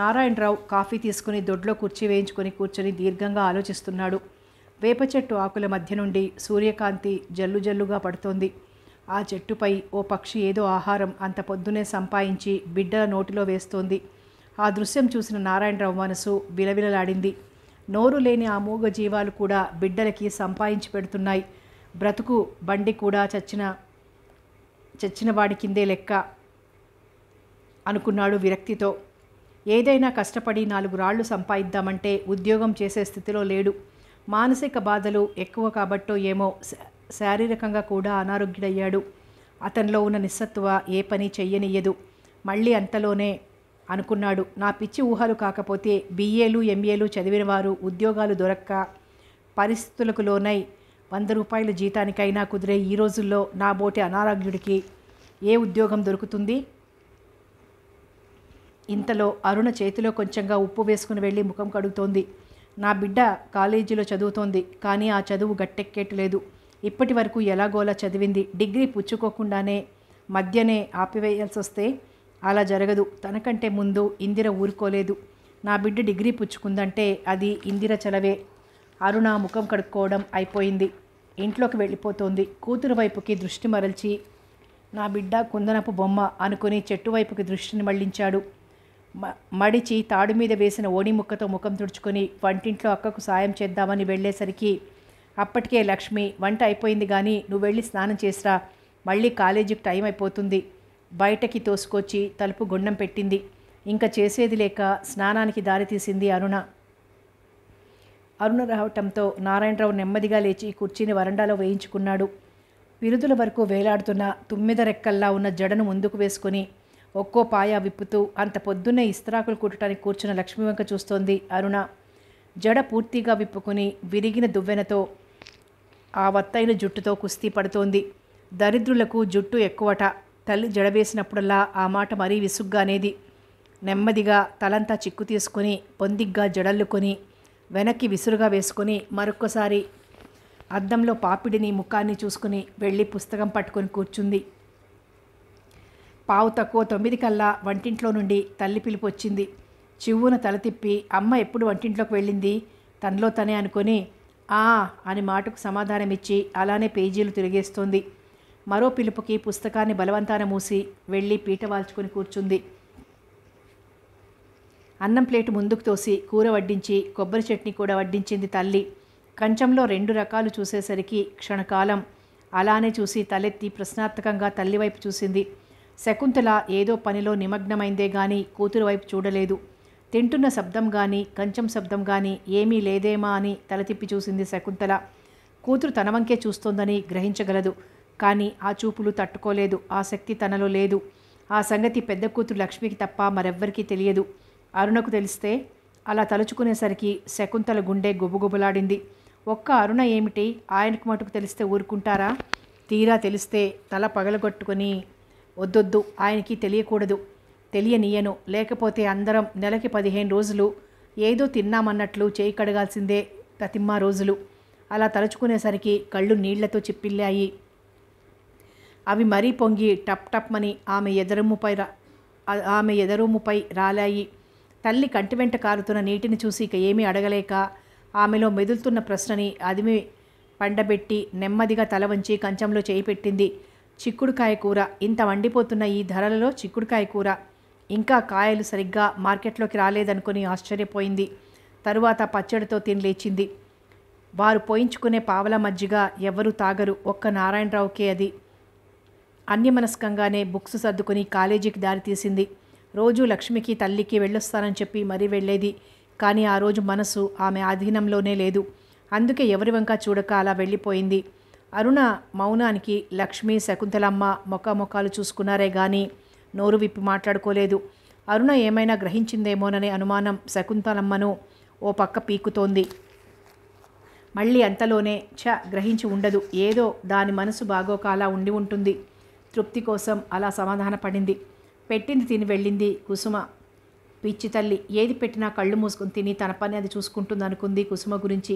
నారాయణరావు కాఫీ తీసుకుని దొడ్లో కుర్చీ వేయించుకొని కూర్చొని దీర్ఘంగా ఆలోచిస్తున్నాడు వేప చెట్టు ఆకుల మధ్య నుండి సూర్యకాంతి జల్లు జల్లుగా పడుతోంది ఆ చెట్టుపై ఓ పక్షి ఏదో ఆహారం అంత పొద్దునే సంపాదించి బిడ్డల నోటిలో వేస్తోంది ఆ దృశ్యం చూసిన నారాయణరావు మనసు విలవిలలాడింది నోరు లేని ఆ మూగ జీవాలు కూడా బిడ్డలకి సంపాదించి పెడుతున్నాయి బ్రతుకు బండి కూడా చచ్చిన చచ్చిన వాడి కిందే లెక్క అనుకున్నాడు విరక్తితో ఏదైనా కష్టపడి నాలుగు రాళ్లు సంపాదిద్దామంటే ఉద్యోగం చేసే స్థితిలో లేడు మానసిక బాధలు ఎక్కువ కాబట్టో ఏమో శారీరకంగా కూడా అనారోగ్యుడయ్యాడు అతనిలో ఉన్న నిస్సత్వ ఏ పని చెయ్యనియ్యదు మళ్ళీ అంతలోనే అనుకున్నాడు నా పిచ్చి ఊహలు కాకపోతే బీఏలు ఎంఏలు చదివిన వారు ఉద్యోగాలు దొరక్క పరిస్థితులకు లోనై వంద రూపాయల జీతానికైనా కుదిరే ఈ రోజుల్లో నా బోటి అనారోగ్యుడికి ఏ ఉద్యోగం దొరుకుతుంది ఇంతలో అరుణ చేతిలో కొంచెంగా ఉప్పు వేసుకుని వెళ్ళి ముఖం కడుగుతోంది నా బిడ్డ కాలేజీలో చదువుతోంది కానీ ఆ చదువు గట్టెక్కేట్లేదు ఇప్పటి వరకు ఎలాగోలా చదివింది డిగ్రీ పుచ్చుకోకుండానే మధ్యనే ఆపివేయాల్సి వస్తే అలా జరగదు తనకంటే ముందు ఇందిర ఊరుకోలేదు నా బిడ్డ డిగ్రీ పుచ్చుకుందంటే అది ఇందిర చలవే అరుణ ముఖం కడుక్కోవడం అయిపోయింది ఇంట్లోకి వెళ్ళిపోతోంది కూతురు వైపుకి దృష్టి మరల్చి నా బిడ్డ కుందనపు బొమ్మ అనుకుని చెట్టు వైపుకి దృష్టిని మళ్లించాడు మడిచి తాడు మీద వేసిన ఓణి ముక్కతో ముఖం తుడుచుకొని వంటింట్లో అక్కకు సాయం చేద్దామని వెళ్ళేసరికి అప్పటికే లక్ష్మి వంట అయిపోయింది కానీ నువ్వు వెళ్ళి స్నానం చేసిరా మళ్ళీ కాలేజీకి టైం అయిపోతుంది బయటకి తోసుకొచ్చి తలుపు గుండం పెట్టింది ఇంకా చేసేది లేక స్నానానికి దారితీసింది అరుణ అరుణ రావటంతో నారాయణరావు నెమ్మదిగా లేచి కుర్చీని వరండాలో వేయించుకున్నాడు విరుదుల వరకు వేలాడుతున్న తుమ్మిద రెక్కల్లా ఉన్న జడను ముందుకు వేసుకుని ఒక్కో పాయ విప్పుతూ అంత పొద్దున్నే ఇస్త్రాకులు కుట్టడానికి కూర్చున్న లక్ష్మీవంక చూస్తోంది అరుణ జడ పూర్తిగా విప్పుకుని విరిగిన దువ్వెనతో ఆ వత్తైన జుట్టుతో కుస్తీ పడుతోంది దరిద్రులకు జుట్టు ఎక్కువట తల్లి జడవేసినప్పుడల్లా ఆ మాట మరీ విసుగ్గా అనేది నెమ్మదిగా తలంతా చిక్కు తీసుకుని పొందిగ్గా జడల్లుకొని వెనక్కి విసురుగా వేసుకొని మరొక్కసారి అద్దంలో పాపిడిని ముఖాన్ని చూసుకుని వెళ్ళి పుస్తకం పట్టుకొని కూర్చుంది పావు తక్కువ తొమ్మిది కల్లా వంటింట్లో నుండి తల్లి పిలుపు వచ్చింది చివ్వున తల తిప్పి అమ్మ ఎప్పుడు వంటింట్లోకి వెళ్ళింది తనలో తనే అనుకొని ఆ అని మాటకు సమాధానమిచ్చి అలానే పేజీలు తిరిగేస్తోంది మరో పిలుపుకి పుస్తకాన్ని బలవంతాన మూసి వెళ్ళి పీట వాల్చుకొని కూర్చుంది అన్నం ప్లేటు ముందుకు తోసి కూర వడ్డించి కొబ్బరి చట్నీ కూడా వడ్డించింది తల్లి కంచంలో రెండు రకాలు చూసేసరికి క్షణకాలం అలానే చూసి తలెత్తి ప్రశ్నార్థకంగా తల్లివైపు చూసింది శకుంతల ఏదో పనిలో నిమగ్నమైందే గాని కూతురు వైపు చూడలేదు తింటున్న శబ్దం కానీ కంచం శబ్దం కానీ ఏమీ లేదేమా అని తల తిప్పి చూసింది శకుంతల కూతురు తనవంకే చూస్తోందని గ్రహించగలదు కానీ ఆ చూపులు తట్టుకోలేదు ఆ శక్తి తనలో లేదు ఆ సంగతి పెద్ద కూతురు లక్ష్మికి తప్ప మరెవ్వరికీ తెలియదు అరుణకు తెలిస్తే అలా తలుచుకునేసరికి శకుంతల గుండె గుబగుబలాడింది ఒక్క అరుణ ఏమిటి ఆయనకు మటుకు తెలిస్తే ఊరుకుంటారా తీరా తెలిస్తే తల పగలగొట్టుకొని వద్దొద్దు ఆయనకి తెలియకూడదు తెలియనీయను లేకపోతే అందరం నెలకి పదిహేను రోజులు ఏదో తిన్నామన్నట్లు చేయి కడగాల్సిందే ప్రతిమ్మ రోజులు అలా తలుచుకునేసరికి కళ్ళు నీళ్లతో చిప్పిల్లాయి అవి మరీ పొంగి టప్ టప్మని ఆమె ఎదరుముపై ఆమె ఎదరుముపై రాలాయి తల్లి కంటి వెంట కారుతున్న నీటిని చూసి ఇక ఏమీ అడగలేక ఆమెలో మెదులుతున్న ప్రశ్నని అదిమి పండబెట్టి నెమ్మదిగా తల వంచి కంచంలో చేయి పెట్టింది చిక్కుడుకాయ కూర ఇంత వండిపోతున్న ఈ ధరలలో చిక్కుడుకాయ కూర ఇంకా కాయలు సరిగ్గా మార్కెట్లోకి రాలేదనుకుని ఆశ్చర్యపోయింది తరువాత పచ్చడితో తినలేచింది వారు పోయించుకునే పావల మజ్జిగ ఎవరూ తాగరు ఒక్క నారాయణరావుకే అది అన్యమనస్కంగానే బుక్స్ సర్దుకుని కాలేజీకి దారి తీసింది రోజు లక్ష్మికి తల్లికి వెళ్ళొస్తానని చెప్పి మరీ వెళ్ళేది కానీ ఆ రోజు మనసు ఆమె ఆధీనంలోనే లేదు అందుకే ఎవరి వంక చూడక అలా వెళ్ళిపోయింది అరుణ మౌనానికి లక్ష్మి శకుంతలమ్మ ముఖాముఖాలు చూసుకున్నారే కానీ నోరు విప్పి మాట్లాడుకోలేదు అరుణ ఏమైనా గ్రహించిందేమోననే అనుమానం శకుంతలమ్మను ఓ పక్క పీకుతోంది మళ్ళీ అంతలోనే ఛ గ్రహించి ఉండదు ఏదో దాని మనసు బాగోకాలా ఉండి ఉంటుంది తృప్తి కోసం అలా సమాధాన పడింది పెట్టింది తిని వెళ్ళింది కుసుమ పిచ్చి తల్లి ఏది పెట్టినా కళ్ళు మూసుకుని తిని తన పని అది చూసుకుంటుంది అనుకుంది కుసుమ గురించి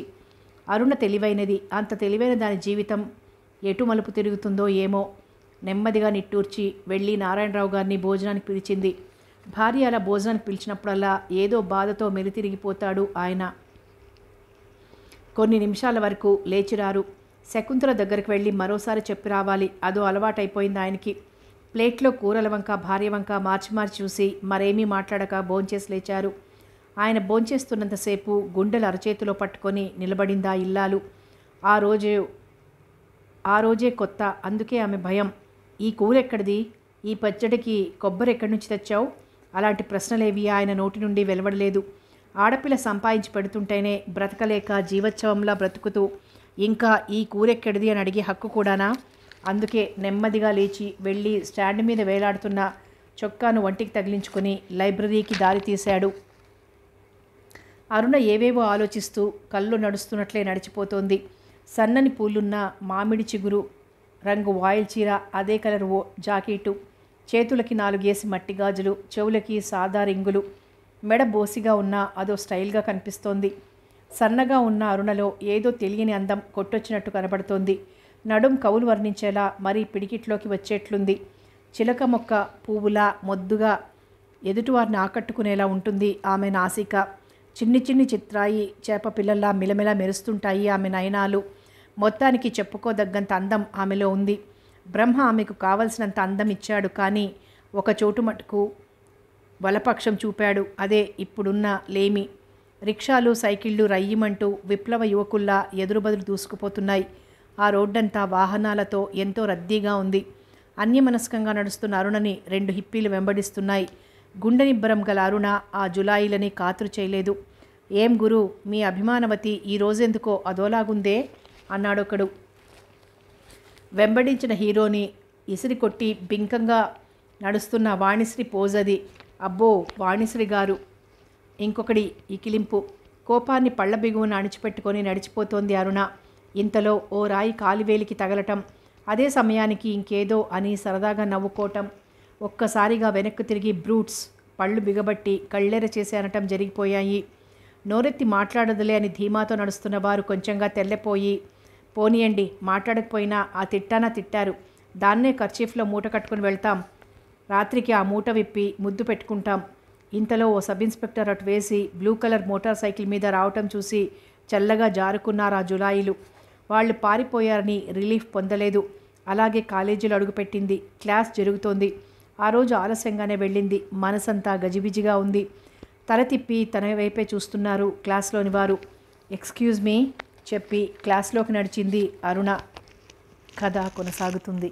అరుణ తెలివైనది అంత తెలివైన దాని జీవితం ఎటు మలుపు తిరుగుతుందో ఏమో నెమ్మదిగా నిట్టూర్చి వెళ్ళి నారాయణరావు గారిని భోజనానికి పిలిచింది భార్య అలా భోజనానికి పిలిచినప్పుడల్లా ఏదో బాధతో మెలితిరిగిపోతాడు ఆయన కొన్ని నిమిషాల వరకు లేచిరారు శకుంతల దగ్గరికి వెళ్ళి మరోసారి చెప్పి రావాలి అదో అలవాటైపోయింది ఆయనకి ప్లేట్లో కూరల వంక భార్య వంక మార్చి మార్చి చూసి మరేమీ మాట్లాడక భోంచేసి లేచారు ఆయన భోంచేస్తున్నంతసేపు గుండెలు అరచేతిలో పట్టుకొని నిలబడిందా ఇల్లాలు ఆ రోజే ఆ రోజే కొత్త అందుకే ఆమె భయం ఈ కూర ఎక్కడిది ఈ పచ్చడికి కొబ్బరి ఎక్కడి నుంచి తెచ్చావు అలాంటి ప్రశ్నలేవి ఆయన నోటి నుండి వెలువడలేదు ఆడపిల్ల సంపాదించి పెడుతుంటేనే బ్రతకలేక జీవోత్సవంలా బ్రతుకుతూ ఇంకా ఈ కూరెక్కడిది అని అడిగే హక్కు కూడానా అందుకే నెమ్మదిగా లేచి వెళ్ళి స్టాండ్ మీద వేలాడుతున్న చొక్కాను వంటికి తగిలించుకుని లైబ్రరీకి దారి తీశాడు అరుణ ఏవేవో ఆలోచిస్తూ కళ్ళు నడుస్తున్నట్లే నడిచిపోతోంది సన్నని పూలున్న మామిడి చిగురు రంగు వాయిల్ చీర అదే కలర్ ఓ జాకెటు చేతులకి నాలుగేసి మట్టి గాజులు చెవులకి సాదా రింగులు మెడ బోసిగా ఉన్న అదో స్టైల్గా కనిపిస్తోంది సన్నగా ఉన్న అరుణలో ఏదో తెలియని అందం కొట్టొచ్చినట్టు కనబడుతోంది నడుం కవులు వర్ణించేలా మరీ పిడికిట్లోకి వచ్చేట్లుంది చిలక మొక్క పువ్వులా మొద్దుగా ఎదుటివారిని ఆకట్టుకునేలా ఉంటుంది ఆమె నాసిక చిన్ని చిన్ని చిత్రాయి చేప పిల్లల్లా మిలమిలా మెరుస్తుంటాయి ఆమె నయనాలు మొత్తానికి చెప్పుకోదగ్గంత అందం ఆమెలో ఉంది బ్రహ్మ ఆమెకు కావలసినంత అందం ఇచ్చాడు కానీ ఒక చోటు మటుకు వలపక్షం చూపాడు అదే ఇప్పుడున్న లేమి రిక్షాలు సైకిళ్లు రయ్యమంటూ విప్లవ యువకుల్లా ఎదురుబదులు దూసుకుపోతున్నాయి ఆ రోడ్డంతా వాహనాలతో ఎంతో రద్దీగా ఉంది అన్యమనస్కంగా నడుస్తున్న అరుణని రెండు హిప్పీలు వెంబడిస్తున్నాయి గుండెనిబ్బరం గల అరుణ ఆ జులాయిలని కాతురు చేయలేదు ఏం గురు మీ అభిమానవతి ఈ రోజెందుకో అదోలాగుందే అన్నాడొకడు వెంబడించిన హీరోని ఇసిరి కొట్టి బింకంగా నడుస్తున్న వాణిశ్రీ పోజది అబ్బో వాణిశ్రీ గారు ఇంకొకడి ఇకిలింపు కోపాన్ని పళ్ళ బిగువున అణిచిపెట్టుకొని నడిచిపోతోంది అరుణ ఇంతలో ఓ రాయి కాలివేలికి తగలటం అదే సమయానికి ఇంకేదో అని సరదాగా నవ్వుకోవటం ఒక్కసారిగా వెనక్కు తిరిగి బ్రూట్స్ పళ్ళు బిగబట్టి కళ్ళెర చేసి అనటం జరిగిపోయాయి నోరెత్తి మాట్లాడదులే అని ధీమాతో నడుస్తున్న వారు కొంచెంగా తెల్లపోయి పోనీయండి మాట్లాడకపోయినా ఆ తిట్టానా తిట్టారు దాన్నే కర్చీఫ్లో మూట కట్టుకుని వెళ్తాం రాత్రికి ఆ మూట విప్పి ముద్దు పెట్టుకుంటాం ఇంతలో ఓ సబ్ ఇన్స్పెక్టర్ అటు వేసి బ్లూ కలర్ మోటార్ సైకిల్ మీద రావటం చూసి చల్లగా జారుకున్నారు ఆ జులాయిలు వాళ్ళు పారిపోయారని రిలీఫ్ పొందలేదు అలాగే కాలేజీలో అడుగుపెట్టింది క్లాస్ జరుగుతోంది ఆ రోజు ఆలస్యంగానే వెళ్ళింది మనసంతా గజిబిజిగా ఉంది తల తిప్పి తన వైపే చూస్తున్నారు క్లాస్లోని వారు ఎక్స్క్యూజ్ మీ చెప్పి క్లాస్లోకి నడిచింది అరుణ కథ కొనసాగుతుంది